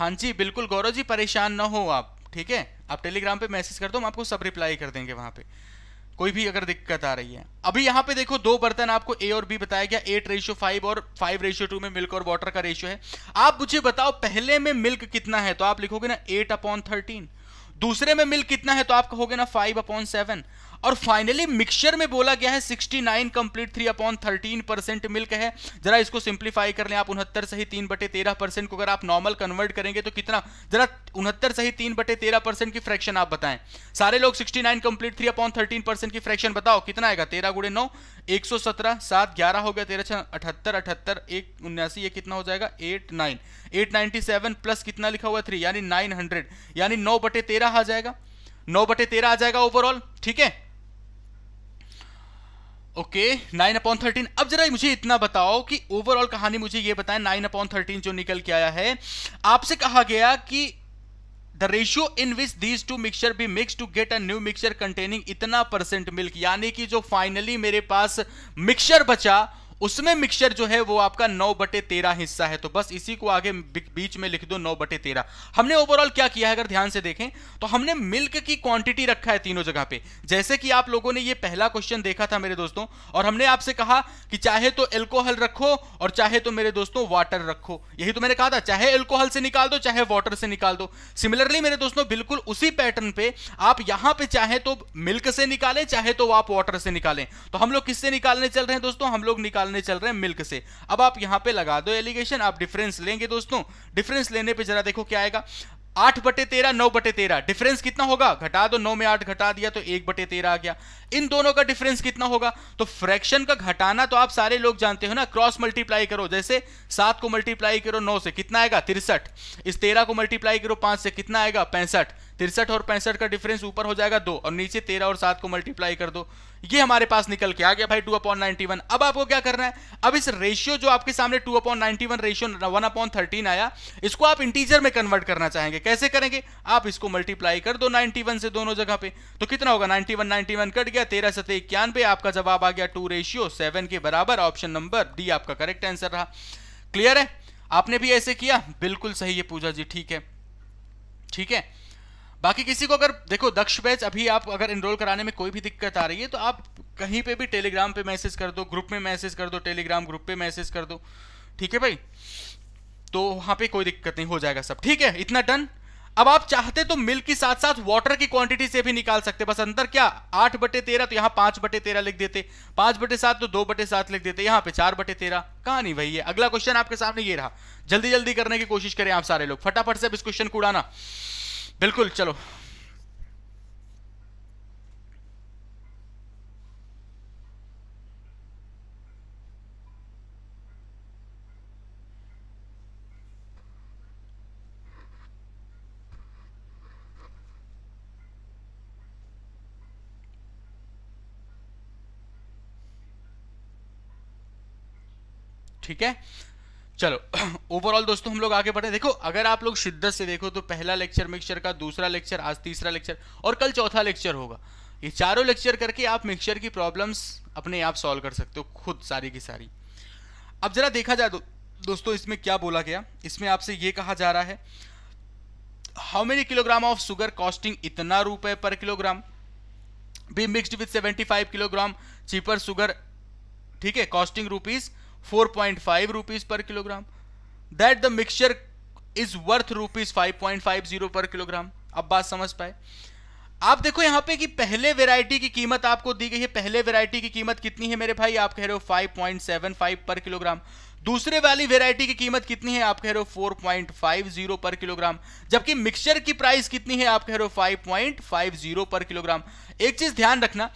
हाँ जी बिल्कुल गौरव जी परेशान ना हो आप ठीक है आप टेलीग्राम पे मैसेज कर दो हम आपको सब रिप्लाई कर देंगे वहाँ पर कोई भी अगर दिक्कत आ रही है अभी यहाँ पे देखो दो बर्तन आपको ए और बी बताया गया एट रेशियो फाइव और फाइव रेशियो टू में मिल्क और वाटर का रेशियो है आप मुझे बताओ पहले में मिल्क कितना है तो आप लिखोगे ना एट अपॉन थर्टीन दूसरे में मिल्क कितना है तो आप कहोगे ना फाइव अपॉन सेवन और फाइनली मिक्सचर में बोला गया है 69 कंप्लीट 3 अपॉन 13 परसेंट मिल्क है जरा इसको सिंप्लीफाई कर लें आप उनहत्तर सही तीन बटे तेरह परसेंट को अगर आप नॉर्मल कन्वर्ट करेंगे तो कितना जरा उनहत्तर सही तीन बटे तेरह परसेंट की फ्रैक्शन आप बताएं सारे लोग 69 कंप्लीट 3 अपॉन 13 परसेंट की फ्रैक्शन बताओ कितना आएगा तेरह गुड़े नौ एक सौ सत्रह सात ग्यारह हो गया तेरह छह अठहत्तर अठहत्तर एक उन्यासी ये कितना हो जाएगा eight nine eight ninety seven plus कितना लिखा हुआ थ्री यानी नाइन हंड्रेड यानी नौ बटे तेरह आ जाएगा नौ बटे तेरह आ जाएगा ओवरऑल ठीक है ओके नाइन अपॉन थर्टीन अब जरा मुझे इतना बताओ कि ओवरऑल कहानी मुझे ये बताएं नाइन अपॉन थर्टीन जो निकल के आया है आपसे कहा गया कि the ratio in which these two mixture be mix to get a new mixture containing इतना परसेंट मिल्क यानी कि जो फाइनली मेरे पास मिक्सचर बचा उसमें मिक्सचर जो है वो आपका नौ बटे तेरह हिस्सा है तो बस इसी को आगे बीच में लिख दो नौ बटे तेरह हमने ओवरऑल क्या किया है अगर ध्यान से देखें तो हमने मिल्क की क्वांटिटी रखा है तीनों जगह पे जैसे कि आप लोगों ने ये पहला क्वेश्चन देखा था मेरे दोस्तों और हमने आपसे कहा कि चाहे तो एल्कोहल रखो और चाहे तो मेरे दोस्तों वाटर रखो यही तो मैंने कहा था चाहे एल्कोहल से निकाल दो चाहे वाटर से निकाल दो सिमिलरली मेरे दोस्तों बिल्कुल उसी पैटर्न पे आप यहां पर चाहे तो मिल्क से निकालें चाहे तो आप वाटर से निकालें तो हम लोग किससे निकालने चल रहे हैं दोस्तों हम लोग निकाल निकालने चल रहे हैं मिल्क से अब आप यहां पे लगा दो एलिगेशन आप डिफरेंस लेंगे दोस्तों डिफरेंस लेने पे जरा देखो क्या आएगा आठ बटे तेरह नौ बटे तेरह डिफरेंस कितना होगा घटा दो नौ में आठ घटा दिया तो एक बटे तेरह आ गया इन दोनों का डिफरेंस कितना होगा तो फ्रैक्शन का घटाना तो आप सारे लोग जानते हो ना क्रॉस मल्टीप्लाई करो जैसे सात को मल्टीप्लाई करो नौ से कितना आएगा तिरसठ इस तेरह को मल्टीप्लाई करो पांच से कितना आएगा पैंसठ तिरसठ और पैंसठ का डिफरेंस ऊपर हो जाएगा दो और नीचे तेरह और सात को मल्टीप्लाई कर दो ये हमारे पास निकल के आ गया भाई टू अपॉन नाइनटी वन अब आपको क्या करना है अब इस रेशियो जो आपके सामने two upon ninety one ratio one upon thirteen आया इसको आप इंटीजर में कन्वर्ट करना चाहेंगे कैसे करेंगे आप इसको मल्टीप्लाई कर दो नाइनटी वन से दोनों जगह पे तो कितना होगा ninety one ninety one cut गया तेरह सतह इक्यानवे आपका जवाब आ गया टू रेशियो सेवन के बराबर ऑप्शन नंबर डी आपका करेक्ट आंसर रहा क्लियर है आपने भी ऐसे किया बिल्कुल सही है पूजा जी ठीक है ठीक है बाकी किसी को अगर देखो दक्ष बैच अभी आप अगर इनरोल कराने में कोई भी दिक्कत आ रही है तो आप कहीं पे भी टेलीग्राम पे मैसेज कर दो ग्रुप में मैसेज कर दो टेलीग्राम ग्रुप पे मैसेज कर दो ठीक है भाई तो वहां पे कोई दिक्कत नहीं हो जाएगा सब ठीक है इतना डन अब आप चाहते तो मिल्क के साथ साथ वाटर की क्वांटिटी से भी निकाल सकते बस अंतर क्या आठ बटे तेरह तो यहां पांच बटे तेरह लिख देते पांच बटे सात तो दो बटे सात लिख देते यहां पे चार बटे तेरह कहा नहीं वही है अगला क्वेश्चन आपके सामने ये रहा जल्दी जल्दी करने की कोशिश करें आप सारे लोग फटाफट से अब इस क्वेश्चन को उड़ाना बिल्कुल चलो ठीक है चलो ओवरऑल [CLEARS THROAT] दोस्तों हम लोग आगे बढ़े देखो अगर आप लोग शिद्दत से देखो तो पहला लेक्चर मिक्सचर का दूसरा लेक्चर आज तीसरा लेक्चर और कल चौथा लेक्चर होगा ये चारों लेक्चर करके आप मिक्सचर की प्रॉब्लम्स अपने आप सॉल्व कर सकते हो खुद सारी की सारी अब ज़रा देखा जाए दो, दोस्तों इसमें क्या बोला गया इसमें आपसे ये कहा जा रहा है how many kilogram of sugar costing इतना रुपए per kilogram B mixed with seventy kilogram cheaper sugar ठीक है costing rupees four point five rupees per kilogram that the mixture is worth rupees five point five zero per kilogram अब बात समझ पाए आप देखो यहां पे कि पहले वेराइटी की कीमत आपको दी गई है पहले वेराइटी की कीमत कितनी है मेरे भाई आप कह रहे हो 5.75 पर किलोग्राम दूसरे वाली वेरायटी की कीमत कितनी है आप कह रहे हो 4.50 पर किलोग्राम जबकि मिक्सचर की प्राइस कितनी है आप कह रहे हो 5.50 पर किलोग्राम एक चीज ध्यान रखना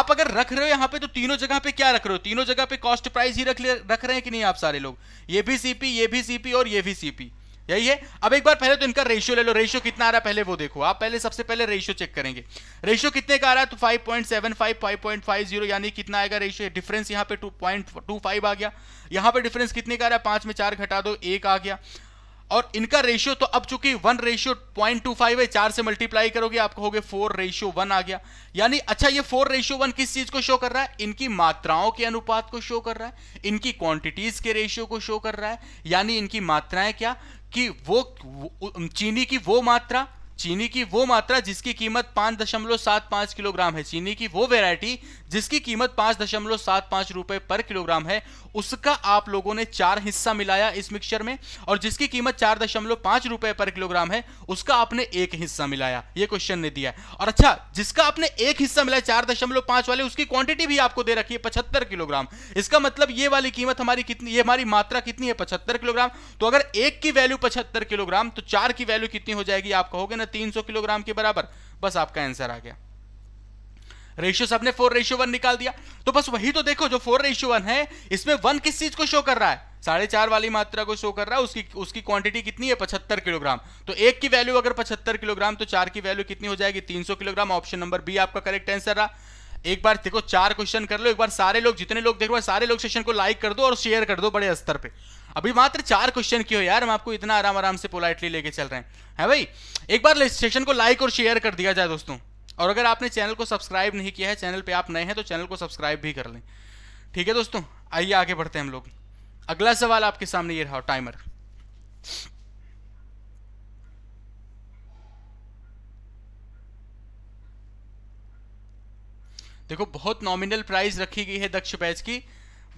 आप अगर रख रहे हो यहां पे तो तीनों जगह पे क्या रख रहे हो तीनों जगह पे कॉस्ट प्राइस ही रख रख रहे हैं कि नहीं आप सारे लोग ये भी सीपी ये भी सीपी और ये भी सीपी यही है अब एक बार पहले तो इनका रेशियो ले लो रेशियो कितना आ रहा है पहले वो देखो आप पहले सबसे पहले रेशियो चेक करेंगे रेशियो कितने का आ रहा है तो 5.75 5.50 यानी कितना आएगा रेशियो डिफरेंस यहाँ पे 2.25 आ गया यहाँ पे डिफरेंस कितने का आ रहा है पांच में चार घटा दो एक आ गया और इनका रेशियो तो अब चूंकि one ratio point two five है चार से मल्टीप्लाई करोगे आप कहोगे फोर रेशियो वन आ गया यानी अच्छा ये फोर रेशियो वन किस चीज को शो कर रहा है इनकी मात्राओं के अनुपात को शो कर रहा है इनकी क्वांटिटीज के रेशियो को शो कर रहा है यानी इनकी मात्राएं क्या कि वो चीनी की वो मात्रा चीनी की वो मात्रा जिसकी कीमत पांच दशमलव सात पांच किलोग्राम है चीनी की वो वेरायटी जिसकी कीमत पांच दशमलव सात पांच रुपए पर किलोग्राम है उसका आप लोगों ने चार हिस्सा मिलाया इस मिक्सचर में और जिसकी कीमत चार दशमलव पांच रुपए पर किलोग्राम है उसका आपने एक हिस्सा मिलाया ये क्वेश्चन ने दिया और अच्छा जिसका आपने एक हिस्सा मिलाया चार दशमलव पांच वाले उसकी क्वांटिटी भी आपको दे रखी है पचहत्तर किलोग्राम इसका मतलब ये वाली कीमत हमारी कितनी ये हमारी मात्रा कितनी है पचहत्तर किलोग्राम तो अगर एक की वैल्यू पचहत्तर किलोग्राम तो चार की वैल्यू कितनी हो जाएगी आप कहोगे है 300 किलोग्राम के बराबर बस आपका आंसर आ गया रेशियो सबने फोर रेशियो वन निकाल दिया तो बस वही तो देखो जो फोर रेशियो वन है इसमें वन किस चीज को शो कर रहा है साढ़े चार वाली मात्रा को शो कर रहा है उसकी उसकी क्वांटिटी कितनी है पचहत्तर किलोग्राम तो एक की वैल्यू अगर पचहत्तर किलोग्राम तो चार की वैल्यू कितनी हो जाएगी तीन सौ किलोग्राम ऑप्शन नंबर बी आपका करेक्ट आंसर रहा एक बार देखो चार क्वेश्चन कर लो एक बार सारे लोग जितने लोग देख रहे हैं सारे लोग सेशन को लाइक कर दो और शेयर कर दो बड़े स्तर पर अभी मात्र चार क्वेश्चन की हो यार हम आपको इतना आराम आराम से पोलाइटली लेके चल रहे हैं है भाई एक बार सेशन को लाइक और शेयर कर दिया जाए दोस्तों और अगर आपने चैनल को सब्सक्राइब नहीं किया है चैनल पे आप नए हैं तो चैनल को सब्सक्राइब भी कर लें ठीक है दोस्तों आइए आगे बढ़ते हैं हम लोग अगला सवाल आपके सामने ये रहा टाइमर देखो बहुत नॉमिनल प्राइस रखी गई है दक्ष बैच की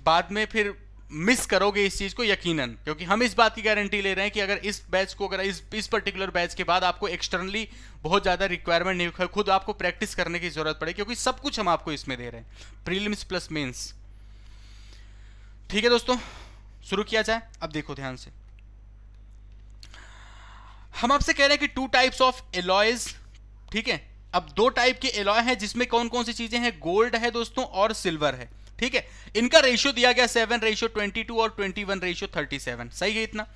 बाद में फिर मिस करोगे इस चीज़ को यकीनन क्योंकि हम इस बात की गारंटी ले रहे हैं कि अगर इस बैच को अगर इस इस पर्टिकुलर बैच के बाद आपको एक्सटर्नली बहुत ज़्यादा रिक्वायरमेंट नहीं खुद आपको प्रैक्टिस करने की ज़रूरत पड़े क्योंकि सब कुछ हम आपको इसमें दे रहे हैं प्रीलिम्स प्लस मेन्स ठीक है दोस्तों शुरू किया जाए अब देखो ध्यान से हम आपसे कह रहे हैं कि टू टाइप्स ऑफ एलॉयज ठीक है अब दो टाइप के एलॉय हैं जिसमें कौन कौन सी चीज़ें हैं गोल्ड है दोस्तों और सिल्वर है ठीक है इनका रेशियो दिया गया सेवन रेशियो ट्वेंटी टू और twenty one ratio thirty seven सही है इतना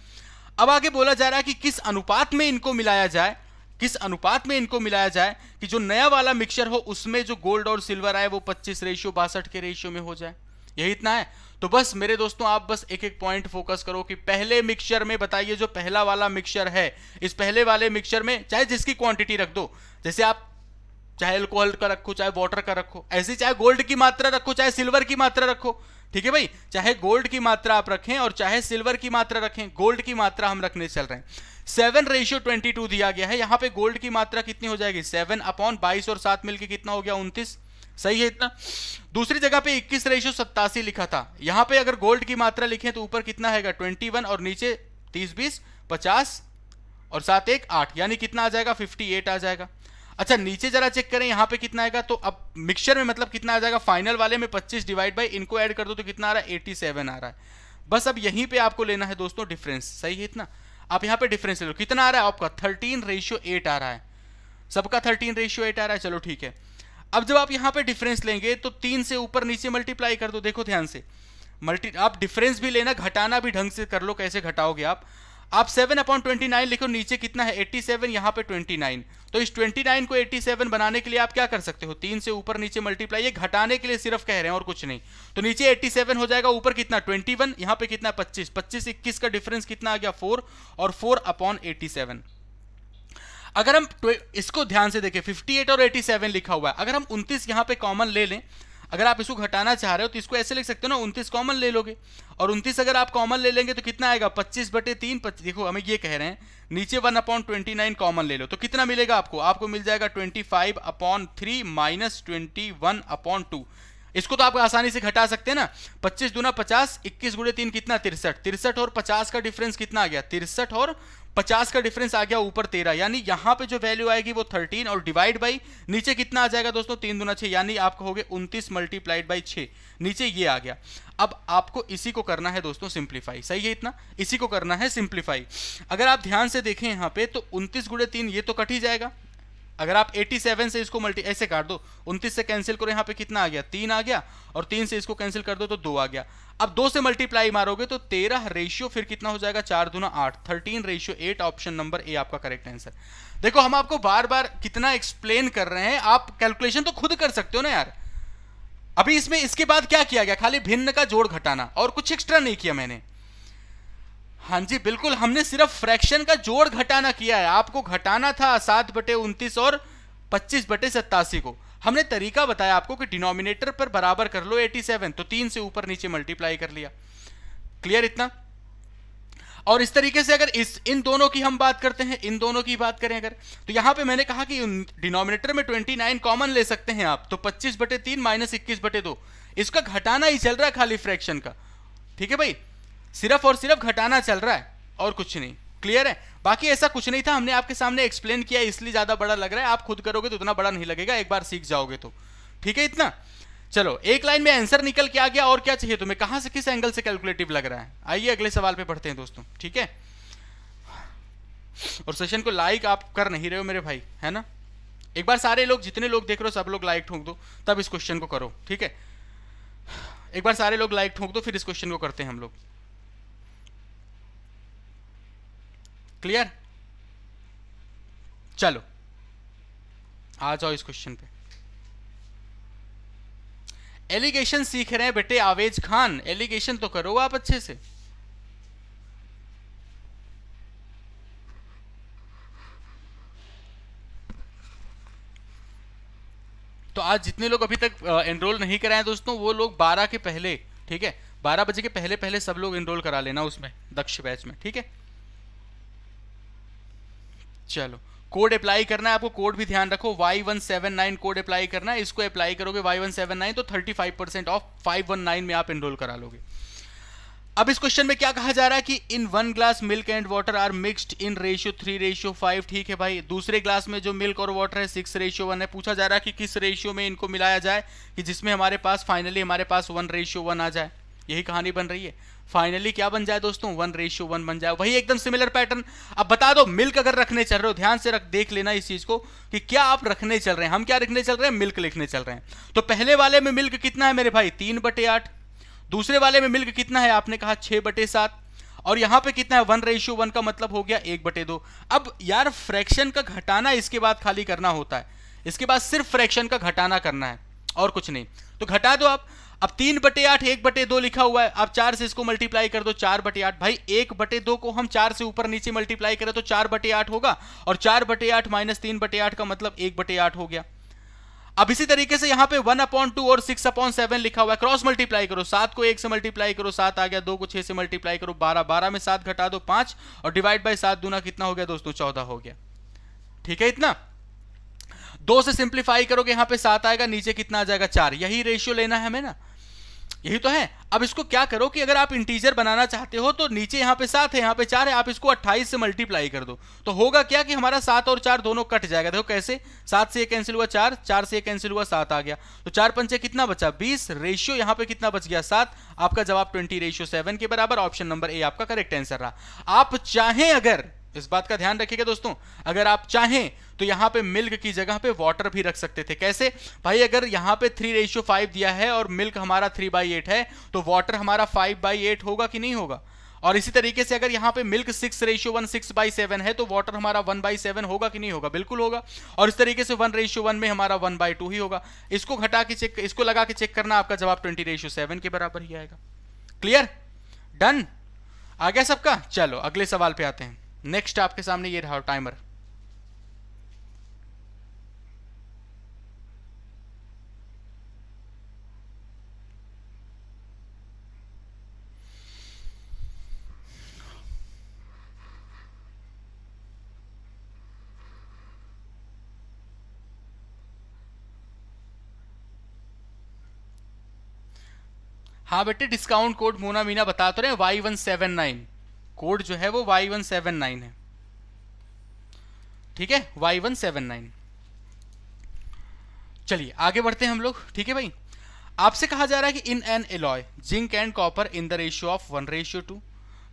अब आगे बोला जा रहा है कि किस अनुपात में इनको मिलाया जाए किस अनुपात में इनको मिलाया जाए कि जो नया वाला मिक्सचर हो उसमें जो गोल्ड और सिल्वर आए वो पच्चीस रेशियो बासठ के रेशियो में हो जाए यही इतना है तो बस मेरे दोस्तों आप बस एक एक पॉइंट फोकस करो कि पहले मिक्सचर में बताइए जो पहला वाला मिक्सचर है इस पहले वाले मिक्सचर में चाहे जिसकी क्वांटिटी रख दो जैसे आप चाहे एल्कोहल का रखो चाहे वाटर का रखो ऐसी चाहे गोल्ड की मात्रा रखो चाहे सिल्वर की मात्रा रखो ठीक है भाई चाहे गोल्ड की मात्रा आप रखें और चाहे सिल्वर की मात्रा रखें गोल्ड की मात्रा हम रखने चल रहे हैं सेवन रेशियो ट्वेंटी टू दिया गया है यहाँ पे गोल्ड की मात्रा कितनी हो जाएगी सेवन अपॉन बाईस और सात मिलकर कितना हो गया उनतीस सही है इतना दूसरी जगह पे इक्कीस रेशियो सत्तासी लिखा था यहाँ पे अगर गोल्ड की मात्रा लिखें तो ऊपर कितना है ट्वेंटी वन और नीचे तीस बीस पचास और सात एक आठ यानी कितना आ जाएगा फिफ्टी एट आ जाएगा अच्छा नीचे जरा चेक करें यहाँ पे कितना आएगा तो अब मिक्सचर में मतलब कितना आ जाएगा फाइनल वाले में 25 डिवाइड बाई इनको ऐड कर दो तो कितना आ रहा है 87 आ रहा है बस अब यहीं पे आपको लेना है दोस्तों डिफरेंस सही है इतना आप यहाँ पे डिफरेंस ले लो कितना आ रहा है आपका थर्टीन रेशियो एट आ रहा है सबका थर्टीन रेशियो एट आ रहा है चलो ठीक है अब जब आप यहाँ पर डिफरेंस लेंगे तो तीन से ऊपर नीचे मल्टीप्लाई कर दो देखो ध्यान से मल्टी आप डिफरेंस भी लेना घटाना भी ढंग से कर लो कैसे घटाओगे आप आप सेवन अपॉन ट्वेंटी नाइन लिखो नीचे कितना है एट्टी सेवन यहाँ पे ट्वेंटी नाइन तो इस ट्वेंटी नाइन को एट्टी सेवन बनाने के लिए आप क्या कर सकते हो तीन से ऊपर नीचे मल्टीप्लाई ये घटाने के लिए सिर्फ कह रहे हैं और कुछ नहीं तो नीचे एट्टी सेवन हो जाएगा ऊपर कितना ट्वेंटी वन यहाँ पे कितना पच्चीस पच्चीस इक्कीस का डिफरेंस कितना आ गया फोर और फोर अपॉन एट्टी सेवन अगर हम इसको ध्यान से देखें 58 और 87 लिखा हुआ है अगर हम 29 यहाँ पे कॉमन ले लें अगर आप इसको घटाना चाह रहे हो तो इसको ऐसे लिख सकते हो ना उनतीस कॉमन ले लोगे और उनतीस अगर आप कॉमन ले लेंगे तो कितना आएगा पच्चीस बटे तीन पच्च... देखो हमें ये कह रहे हैं नीचे one upon twenty nine common ले लो तो कितना मिलेगा आपको आपको मिल जाएगा twenty five upon three minus twenty one upon two इसको तो आप आसानी से घटा सकते हैं ना पच्चीस दूना पचास इक्कीस गुड़े तीन कितना तिरसठ तिरसठ और पचास का डिफरेंस कितना आ गया तिरसठ और 50 का डिफरेंस आ गया ऊपर 13 यानी यहां पे जो वैल्यू आएगी वो 13 और डिवाइड बाई नीचे कितना आ जाएगा दोस्तों तीन दुना छह यानी आप कहोगे उन्तीस मल्टीप्लाइड बाई छे नीचे ये आ गया अब आपको इसी को करना है दोस्तों सिंप्लीफाई सही है इतना इसी को करना है सिंप्लीफाई अगर आप ध्यान से देखें यहां पे तो उनतीस गुड़े तीन ये तो कट ही जाएगा अगर आप 87 से इसको मल्टी ऐसे काट दो 29 से कैंसिल करो यहाँ पे कितना आ गया तीन आ गया और तीन से इसको कैंसिल कर दो तो दो आ गया अब दो से मल्टीप्लाई मारोगे तो तेरह रेशियो फिर कितना हो जाएगा चार दूना आठ thirteen ratio eight option number A आपका करेक्ट आंसर देखो हम आपको बार बार कितना एक्सप्लेन कर रहे हैं आप कैलकुलेशन तो खुद कर सकते हो ना यार अभी इसमें इसके बाद क्या किया गया खाली भिन्न का जोड़ घटाना और कुछ एक्स्ट्रा नहीं किया मैंने हाँ जी बिल्कुल हमने सिर्फ फ्रैक्शन का जोड़ घटाना किया है आपको घटाना था सात बटे उनतीस और पच्चीस बटे सत्तासी को हमने तरीका बताया आपको कि डिनोमिनेटर पर बराबर कर लो 87 तो तीन से ऊपर नीचे मल्टीप्लाई कर लिया क्लियर इतना और इस तरीके से अगर इस इन दोनों की हम बात करते हैं इन दोनों की बात करें अगर तो यहां पे मैंने कहा कि डिनोमिनेटर में 29 कॉमन ले सकते हैं आप तो 25 बटे तीन माइनस इक्कीस बटे दो इसका घटाना ही चल रहा है खाली फ्रैक्शन का ठीक है भाई सिर्फ और सिर्फ घटाना चल रहा है और कुछ नहीं क्लियर है बाकी ऐसा कुछ नहीं था हमने आपके सामने एक्सप्लेन किया इसलिए ज़्यादा बड़ा लग रहा है आप खुद करोगे तो उतना बड़ा नहीं लगेगा एक बार सीख जाओगे तो ठीक है इतना चलो एक लाइन में आंसर निकल के आ गया और क्या चाहिए तुम्हें कहां से किस एंगल से कैलकुलेटिव लग रहा है आइए अगले सवाल पे पढ़ते हैं दोस्तों ठीक है और सेशन को लाइक आप कर नहीं रहे हो मेरे भाई है ना एक बार सारे लोग जितने लोग देख रहे हो सब लोग लाइक ठोंक दो तब इस क्वेश्चन को करो ठीक है एक बार सारे लोग लाइक ठोंक दो फिर इस क्वेश्चन को करते हैं हम लोग क्लियर चलो आ जाओ इस क्वेश्चन पे एलिगेशन सीख रहे हैं बेटे आवेज खान एलिगेशन तो करो आप अच्छे से तो आज जितने लोग अभी तक एनरोल नहीं कराए दोस्तों वो लोग 12 के पहले ठीक है 12 बजे के पहले पहले सब लोग एनरोल करा लेना उसमें दक्ष बैच में ठीक है चलो कोड अप्लाई करना है आपको कोड भी ध्यान रखो Y one seven nine code apply करना है इसको अप्लाई करोगे Y179 तो thirty five percent off five में आप एनरोल करा लोगे अब इस क्वेश्चन में क्या कहा जा रहा है कि in one glass milk and water are mixed in ratio three ratio five ठीक है भाई दूसरे ग्लास में जो मिल्क और वाटर है सिक्स रेशियो वन है पूछा जा रहा है कि किस रेशियो में इनको मिलाया जाए कि जिसमें हमारे पास फाइनली हमारे पास वन रेशियो वन आ जाए यही कहानी बन रही है फाइनली क्या बन जाए दोस्तों वन रेशियो वन बन जाए वही एकदम सिमिलर पैटर्न अब बता दो मिल्क अगर रखने चल रहे हो ध्यान से रख देख लेना इस चीज को कि क्या आप रखने चल रहे हैं हम क्या रखने चल रहे हैं मिल्क लिखने चल रहे हैं तो पहले वाले में मिल्क कितना है मेरे भाई तीन बटे आठ दूसरे वाले में मिल्क कितना है आपने कहा छह बटे सात और यहां पे कितना है वन रेशियो वन का मतलब हो गया एक बटे दो अब यार फ्रैक्शन का घटाना इसके बाद खाली करना होता है इसके बाद सिर्फ फ्रैक्शन का घटाना करना है और कुछ नहीं तो घटा दो आप अब तीन बटे आठ एक बटे दो लिखा हुआ है आप चार से इसको मल्टीप्लाई कर दो चार बटे आठ भाई एक बटे दो को हम चार से ऊपर नीचे मल्टीप्लाई करें तो चार बटे आठ होगा और चार बटे आठ माइनस तीन बटे आठ का मतलब एक बटे आठ हो गया अब इसी तरीके से यहां पे वन अपॉन टू और सिक्स अपॉन सेवन लिखा हुआ है क्रॉस मल्टीप्लाई करो सात को एक से मल्टीप्लाई करो सात आ गया दो को छह से मल्टीप्लाई करो बारह बारह में सात घटा दो पांच और डिवाइड बाई सात दूना कितना हो गया दोस्तों चौदह हो गया ठीक है इतना दो से सिंप्लीफाई करोगे यहां पे सात आएगा नीचे कितना आ जाएगा चार यही रेशियो लेना है हमें ना यही तो है अब इसको क्या करो कि अगर आप इंटीजर बनाना चाहते हो तो नीचे यहाँ पे सात है यहाँ पे चार है आप इसको अट्ठाईस से मल्टीप्लाई कर दो तो होगा क्या कि हमारा सात और चार दोनों कट जाएगा देखो कैसे सात से एक कैंसिल हुआ चार चार से एक कैंसिल हुआ सात आ गया तो चार पंचे कितना बचा बीस रेशियो यहाँ पे कितना बच गया सात आपका जवाब ट्वेंटी रेशियो सेवन के बराबर ऑप्शन नंबर ए आपका करेक्ट आंसर रहा आप चाहें अगर इस बात का ध्यान रखिएगा दोस्तों अगर आप चाहें तो यहाँ पे मिल्क की जगह पे वाटर भी रख सकते थे कैसे भाई अगर यहाँ पे थ्री रेशियो फाइव दिया है और मिल्क हमारा थ्री बाई एट है तो वाटर हमारा फाइव बाई एट होगा कि नहीं होगा और इसी तरीके से अगर यहाँ पे milk six ratio one six by seven है तो वाटर हमारा वन बाई सेवन होगा कि नहीं होगा बिल्कुल होगा और इस तरीके से वन रेशियो वन में हमारा वन बाई टू ही होगा इसको घटा के चेक इसको लगा के चेक करना आपका जवाब ट्वेंटी रेशियो सेवन के बराबर ही आएगा क्लियर डन आ गया सबका चलो अगले सवाल पे आते हैं नेक्स्ट आपके सामने ये रहा टाइमर हाँ बेटे डिस्काउंट कोड मोना मीना बता तो रहे Y one seven nine code जो है वो वाई वन सेवन नाइन है ठीक है वाई वन सेवन नाइन चलिए आगे बढ़ते हैं हम लोग ठीक है भाई आपसे कहा जा रहा है कि in an alloy zinc and copper in the ratio of one ratio two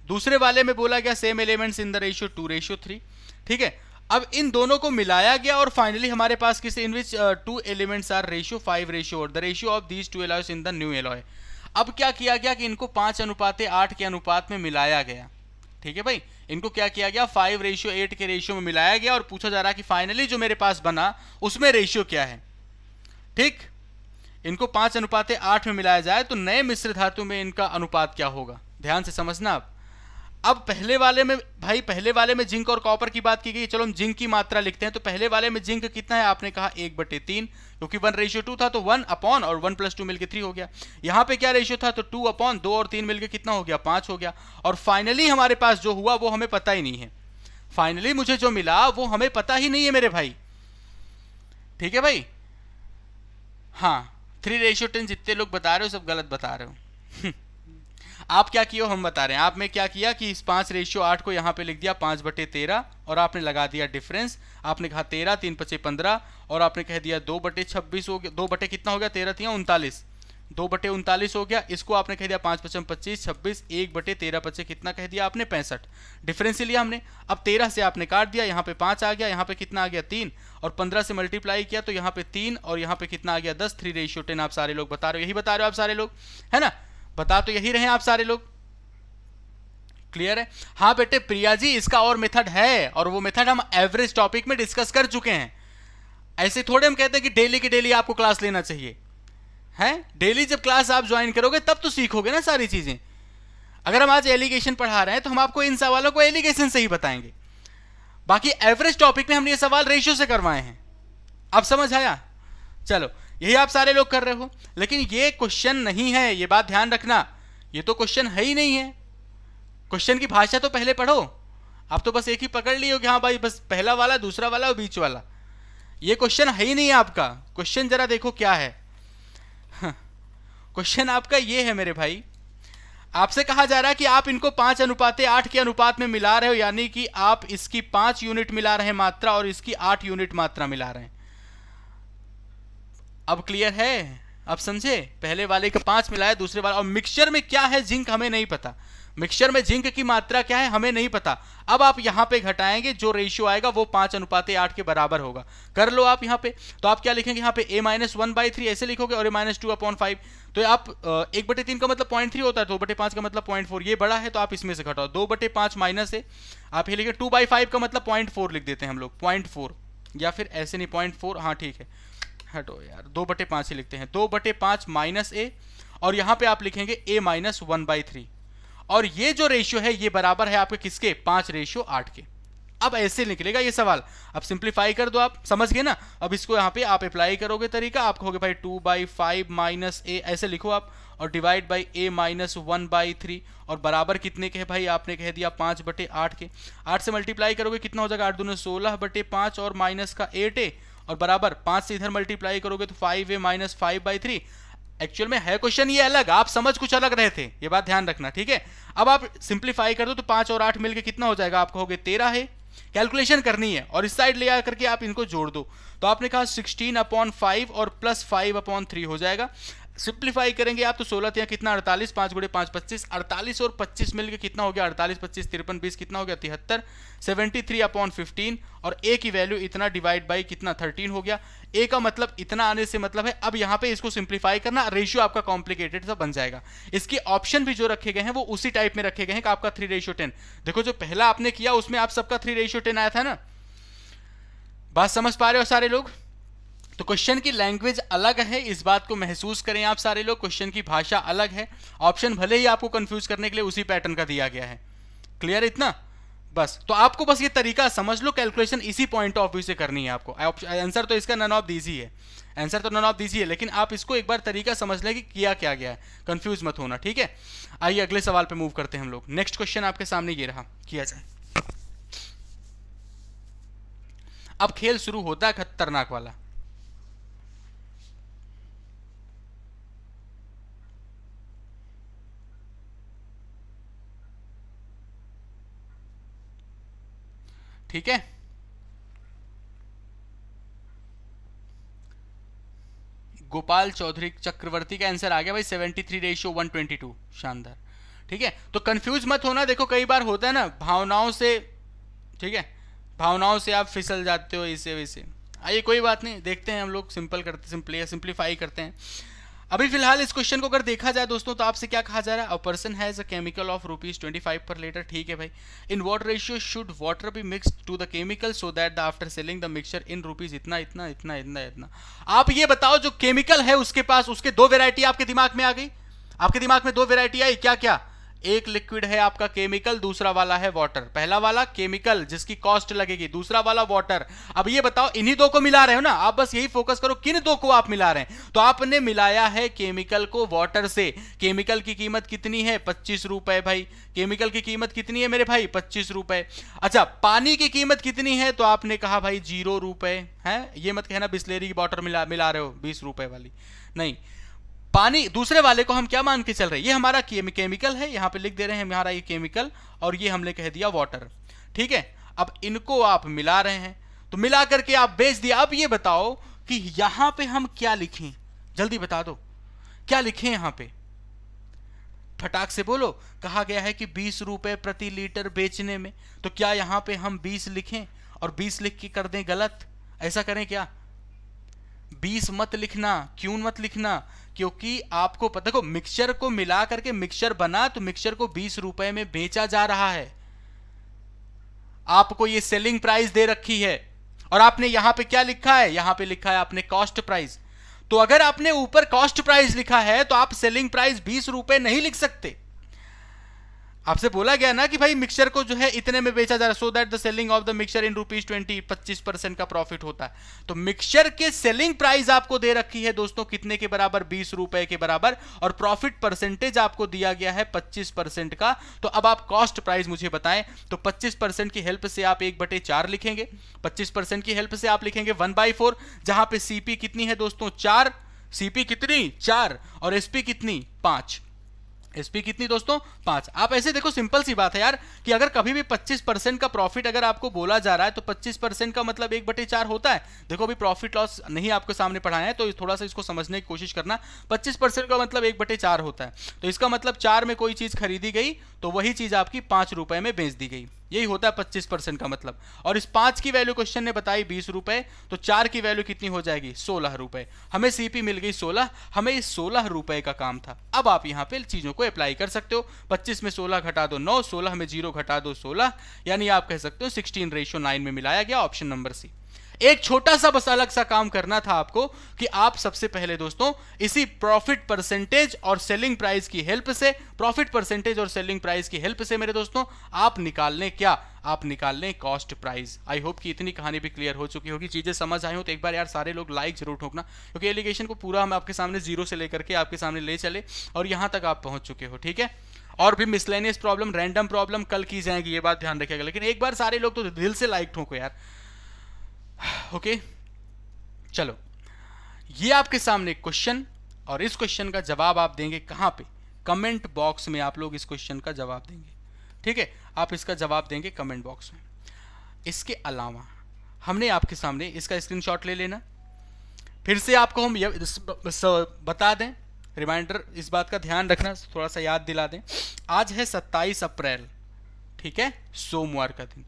दूसरे वाले में बोला गया same elements in the ratio two ratio three ठीक है अब इन दोनों को मिलाया गया और फाइनली हमारे पास किसी in which two elements are ratio five ratio और the ratio of these two alloys in the new alloy अब क्या किया गया कि इनको पांच अनुपात आठ के अनुपात में मिलाया गया ठीक है भाई इनको क्या किया गया फाइव रेशियो एट के रेशियो में मिलाया गया और पूछा जा रहा है कि फाइनली जो मेरे पास बना उसमें रेशियो क्या है ठीक इनको पांच अनुपात आठ में मिलाया जाए तो नए मिश्र धातु में इनका अनुपात क्या होगा ध्यान से समझना आप अब पहले वाले में भाई पहले वाले में जिंक और कॉपर की बात की गई चलो हम जिंक की मात्रा लिखते हैं तो पहले वाले में जिंक कितना है आपने कहा एक बटे तीन क्योंकि वन रेशियो टू था तो वन अपॉन और वन प्लस टू मिलकर थ्री हो गया यहाँ पे क्या रेशियो था तो टू अपॉन दो और तीन मिलकर कितना हो गया पांच हो गया और फाइनली हमारे पास जो हुआ वो हमें पता ही नहीं है फाइनली मुझे जो मिला वो हमें पता ही नहीं है मेरे भाई ठीक है भाई हाँ थ्री रेशियो टेन जितने लोग बता रहे हो सब गलत बता रहे हो हम्म। आप क्या किए हम बता रहे हैं आपने क्या किया कि इस पांच रेशियो आठ को यहां पे लिख दिया पांच बटे तेरह और आपने लगा दिया डिफरेंस आपने कहा तेरह तीन पचे पंद्रह और आपने कह दिया दो बटे छब्बीस हो गया दो बटे कितना हो गया तेरह तीन उनतालीस दो बटे उनतालीस हो गया इसको आपने कह दिया पाँच पचम पच्चीस छब्बीस एक बटे तेरह पच्चे कितना कह दिया आपने पैंसठ डिफरेंस ही लिया हमने अब तेरह से आपने काट दिया यहाँ पे पाँच आ गया यहाँ पे कितना आ गया तीन और पंद्रह से मल्टीप्लाई किया तो यहाँ पे तीन और यहाँ पे कितना आ गया दस थ्री रेशियो टेन आप सारे लोग बता रहे हो यही बता रहे हो आप सारे लोग है ना बता तो यही रहे आप सारे लोग क्लियर है हाँ बेटे प्रिया जी इसका और मेथड है और वो मेथड हम एवरेज टॉपिक में डिस्कस कर चुके हैं ऐसे थोड़े हम कहते हैं कि डेली की डेली आपको क्लास लेना चाहिए है डेली जब क्लास आप ज्वाइन करोगे तब तो सीखोगे ना सारी चीज़ें अगर हम आज एलिगेशन पढ़ा रहे हैं तो हम आपको इन सवालों को एलिगेशन से ही बताएंगे बाकी एवरेज टॉपिक में हमने ये सवाल रेशियो से करवाए हैं अब समझ आया चलो यही आप सारे लोग कर रहे हो लेकिन ये क्वेश्चन नहीं है ये बात ध्यान रखना ये तो क्वेश्चन है ही नहीं है क्वेश्चन की भाषा तो पहले पढ़ो आप तो बस एक ही पकड़ लिए कि हाँ भाई बस पहला वाला दूसरा वाला और बीच वाला ये क्वेश्चन है ही नहीं आपका क्वेश्चन जरा देखो क्या है क्वेश्चन हाँ। आपका ये है मेरे भाई आपसे कहा जा रहा है कि आप इनको पांच अनुपात आठ के अनुपात में मिला रहे हो यानी कि आप इसकी पांच यूनिट मिला रहे हैं मात्रा और इसकी आठ यूनिट मात्रा मिला रहे हैं अब क्लियर है अब समझे पहले वाले का पांच है दूसरे वाला और मिक्सचर में क्या है जिंक हमें नहीं पता मिक्सचर में जिंक की मात्रा क्या है हमें नहीं पता अब आप यहाँ पे घटाएंगे जो रेशियो आएगा वो पांच अनुपात आठ के बराबर होगा कर लो आप यहाँ पे तो आप क्या लिखेंगे यहाँ पे A minus one by three ऐसे लिखोगे और A minus two upon five तो आप एक बटे तीन का मतलब पॉइंट थ्री होता है दो बटे पांच का मतलब पॉइंट फोर ये बड़ा है तो आप इसमें से घटाओ दो बटे पांच माइनस है आप ये लिखे टू बाई फाइव का मतलब पॉइंट फोर लिख देते हैं हम लोग पॉइंट फोर या फिर ऐसे नहीं पॉइंट फोर हाँ ठीक है हटो यार दो बटे पाँच ही लिखते हैं दो बटे पाँच माइनस ए और यहाँ पे आप लिखेंगे A minus one by three और ये जो रेशियो है ये बराबर है आपके किसके पांच रेशियो आठ के अब ऐसे निकलेगा ये सवाल अब सिंप्लीफाई कर दो आप समझ गए ना अब इसको यहाँ पे आप अप्लाई करोगे तरीका आप कहोगे भाई two by five minus A ऐसे लिखो आप और divide by A minus one by three और बराबर कितने के है भाई आपने कह दिया पाँच बटे आठ के आठ से मल्टीप्लाई करोगे कितना हो जाएगा आठ दोनों सोलह बटे पाँच और माइनस का एट ए और बराबर पाँच से इधर मल्टीप्लाई करोगे तो five A minus five by three actual में है क्वेश्चन ये अलग आप समझ कुछ अलग रहे थे ये बात ध्यान रखना ठीक है अब आप सिंप्लीफाई कर दो तो पांच और आठ मिलकर कितना हो जाएगा आप कहोगे तेरह है कैलकुलेशन करनी है और इस साइड ले आकर के आप इनको जोड़ दो तो आपने कहा सिक्सटीन अपॉन फाइव और प्लस फाइव अपॉन थ्री हो जाएगा सिंप्लीफाई करेंगे आप तो सोलह या कितना अड़तालीस पाँच गुड़े पाँच पच्चीस अड़तालीस और पच्चीस मिलकर कितना हो गया अड़तालीस पच्चीस तिरपन बीस कितना हो गया तिहत्तर सेवेंटी थ्री अपॉन फिफ्टीन और ए की वैल्यू इतना डिवाइड बाई कितना थर्टीन हो गया ए का मतलब इतना आने से मतलब है अब यहाँ पे इसको सिंप्लीफाई करना रेशियो आपका कॉम्प्लिकेटेड सा बन जाएगा इसके ऑप्शन भी जो रखे गए हैं वो उसी टाइप में रखे गए हैं कि आपका थ्री रेशियो टेन देखो जो पहला आपने किया उसमें आप सबका थ्री रेशियो टेन आया था ना बात समझ पा रहे हो सारे लोग तो क्वेश्चन की लैंग्वेज अलग है इस बात को महसूस करें आप सारे लोग क्वेश्चन की भाषा अलग है ऑप्शन भले ही आपको कंफ्यूज करने के लिए उसी पैटर्न का दिया गया है क्लियर इतना बस तो आपको बस ये तरीका समझ लो कैलकुलेशन इसी पॉइंट ऑफ व्यू से करनी है आपको आंसर तो इसका नन ऑफ दीजी है आंसर तो नन ऑफ दीजी है लेकिन आप इसको एक बार तरीका समझ लें कि किया क्या गया है कंफ्यूज मत होना ठीक है आइए अगले सवाल पे मूव करते हैं हम लोग नेक्स्ट क्वेश्चन आपके सामने ये रहा किया जाए अब खेल शुरू होता है खतरनाक वाला ठीक है गोपाल चौधरी चक्रवर्ती का आंसर आ गया भाई seventy three ratio one twenty two शानदार ठीक है तो कंफ्यूज मत होना देखो कई बार होता है ना भावनाओं से ठीक है भावनाओं से आप फिसल जाते हो इसे वैसे आइए कोई बात नहीं देखते हैं हम लोग सिंपल करते सिंपली सिंप्लीफाई करते हैं अभी फिलहाल इस क्वेश्चन को अगर देखा जाए दोस्तों तो आपसे क्या कहा जा रहा है a person has a chemical of rupees twenty five per litre ठीक है भाई in what ratio should water be mix to the chemical so that the after selling the mixture in rupees इतना इतना इतना इतना इतना आप ये बताओ जो केमिकल है उसके पास उसके दो वेरायटी आपके दिमाग में आ गई आपके दिमाग में दो वेरायटी आई क्या क्या एक लिक्विड है आपका केमिकल दूसरा वाला है वाटर पहला वाला केमिकल जिसकी कॉस्ट लगेगी दूसरा वाला वाटर अब ये बताओ इन्हीं दो को मिला रहे हो ना आप बस यही फोकस करो किन दो को आप मिला रहे हैं तो आपने मिलाया है केमिकल को वाटर से केमिकल की कीमत कितनी है पच्चीस रुपए भाई केमिकल की कीमत कितनी है मेरे भाई पच्चीस रुपए अच्छा पानी की कीमत कितनी है तो आपने कहा भाई जीरो रुपए है ये मत कहना बिस्लेरी की बॉटल मिला मिला रहे हो बीस रुपए वाली नहीं पानी दूसरे वाले को हम क्या मान के चल रहे हैं ये हमारा केमिकल है यहाँ पे लिख दे रहे हैं हमारा ये केमिकल और ये हमने कह दिया वाटर ठीक है अब इनको आप मिला रहे हैं तो मिला करके आप बेच दिया अब ये बताओ कि यहां पे हम क्या लिखें जल्दी बता दो क्या लिखें यहां पे फटाक से बोलो कहा गया है कि बीस रुपए प्रति लीटर बेचने में तो क्या यहां पे हम बीस लिखें और बीस लिख के कर दें गलत ऐसा करें क्या बीस मत लिखना क्यों मत लिखना क्योंकि आपको पता को मिक्सचर को मिला करके मिक्सचर बना तो मिक्सचर को बीस रुपए में बेचा जा रहा है आपको ये सेलिंग प्राइस दे रखी है और आपने यहां पे क्या लिखा है यहां पे लिखा है आपने कॉस्ट प्राइस तो अगर आपने ऊपर कॉस्ट प्राइस लिखा है तो आप सेलिंग प्राइस बीस रुपए नहीं लिख सकते आपसे बोला गया ना कि भाई मिक्सर को जो है इतने में बेचा जा रहा है so that the selling of the mixer in rupees twenty पच्चीस परसेंट का प्रॉफिट होता है तो मिक्सर के सेलिंग प्राइस आपको दे रखी है दोस्तों कितने के बराबर बीस रुपए के बराबर और प्रॉफिट परसेंटेज आपको दिया गया है पच्चीस परसेंट का तो अब आप कॉस्ट प्राइस मुझे बताएं तो पच्चीस परसेंट की हेल्प से आप एक बटे चार लिखेंगे पच्चीस परसेंट की हेल्प से आप लिखेंगे वन बाई फोर जहां पे सीपी कितनी है दोस्तों चार सीपी कितनी चार और एसपी कितनी पांच एसपी कितनी दोस्तों पांच आप ऐसे देखो सिंपल सी बात है यार कि अगर कभी भी 25 परसेंट का प्रॉफिट अगर आपको बोला जा रहा है तो 25 परसेंट का मतलब एक बटे चार होता है देखो अभी प्रॉफिट लॉस नहीं आपके सामने पढ़ाया है तो थोड़ा सा इसको समझने की कोशिश करना 25 परसेंट का मतलब एक बटे चार होता है तो इसका मतलब चार में कोई चीज खरीदी गई तो वही चीज आपकी पांच रुपए में बेच दी गई यही होता है पच्चीस परसेंट का मतलब और इस पांच की वैल्यू क्वेश्चन ने बताई बीस रुपए तो चार की वैल्यू कितनी हो जाएगी सोलह रुपए हमें सीपी मिल गई सोलह हमें इस सोलह रुपए का काम था अब आप यहां पे चीजों को अप्लाई कर सकते हो पच्चीस में सोलह घटा दो नौ सोलह में जीरो घटा दो सोलह यानी आप कह सकते हो सिक्सटीन रेशियो नाइन में मिलाया गया ऑप्शन नंबर सी एक छोटा सा बस अलग सा काम करना था आपको कि आप सबसे पहले दोस्तों इसी प्रॉफिट परसेंटेज और सेलिंग प्राइस की हेल्प से प्रॉफिट परसेंटेज और सेलिंग प्राइस की हेल्प से मेरे दोस्तों आप निकाल लें क्या आप निकाल लें कॉस्ट प्राइस आई होप कि इतनी कहानी भी क्लियर हो चुकी होगी चीजें समझ आई हो तो एक बार यार सारे लोग लाइक जरूर ठोकना क्योंकि एलिगेशन को पूरा हम आपके सामने जीरो से लेकर के आपके सामने ले चले और यहां तक आप पहुंच चुके हो ठीक है और भी मिसलेनियस प्रॉब्लम रैंडम प्रॉब्लम कल की जाएगी ये बात ध्यान रखिएगा लेकिन एक बार सारे लोग तो दिल से लाइक ठोको यार ओके [SIGHS] चलो ये आपके सामने क्वेश्चन और इस क्वेश्चन का जवाब आप देंगे कहाँ पे कमेंट बॉक्स में आप लोग इस क्वेश्चन का जवाब देंगे ठीक है आप इसका जवाब देंगे कमेंट बॉक्स में इसके अलावा हमने आपके सामने इसका स्क्रीनशॉट ले लेना फिर से आपको हम ये बता दें रिमाइंडर इस बात का ध्यान रखना थोड़ा सा याद दिला दें आज है सत्ताईस अप्रैल ठीक है सोमवार का दिन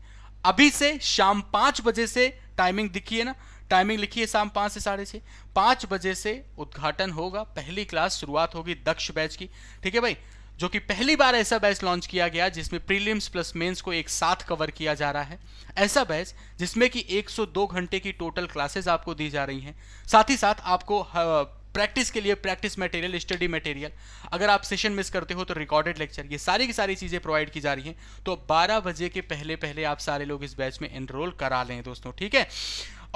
अभी से शाम पाँच बजे से टाइमिंग दिखी है ना टाइमिंग लिखी है शाम पाँच से साढ़े छः पाँच बजे से उद्घाटन होगा पहली क्लास शुरुआत होगी दक्ष बैच की ठीक है भाई जो कि पहली बार ऐसा बैच लॉन्च किया गया जिसमें प्रीलिम्स प्लस मेंस को एक साथ कवर किया जा रहा है ऐसा बैच जिसमें कि 102 घंटे की टोटल क्लासेस आपको दी जा रही हैं साथ ही साथ आपको हाँ, प्रैक्टिस के लिए प्रैक्टिस मटेरियल स्टडी मटेरियल अगर आप सेशन मिस करते हो तो रिकॉर्डेड लेक्चर ये सारी की सारी चीज़ें प्रोवाइड की जा रही हैं तो बारह बजे के पहले पहले आप सारे लोग इस बैच में एनरोल करा लें दोस्तों ठीक है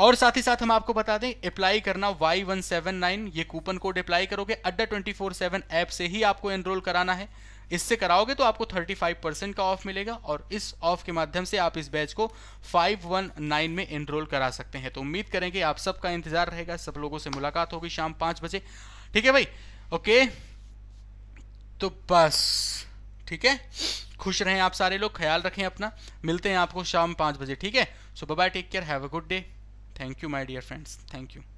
और साथ ही साथ हम आपको बता दें अप्लाई करना वाई वन सेवन नाइन ये कूपन कोड अप्लाई करोगे Adda twenty four seven app से ही आपको एनरोल कराना है इससे कराओगे तो आपको 35 परसेंट का ऑफ मिलेगा और इस ऑफ के माध्यम से आप इस बैच को 519 में एनरोल करा सकते हैं तो उम्मीद करेंगे आप सबका इंतजार रहेगा सब लोगों से मुलाकात होगी शाम पांच बजे ठीक है भाई ओके तो बस ठीक है खुश रहें आप सारे लोग ख्याल रखें अपना मिलते हैं आपको शाम पांच बजे ठीक है so bye take care have a good day thank you my dear friends thank you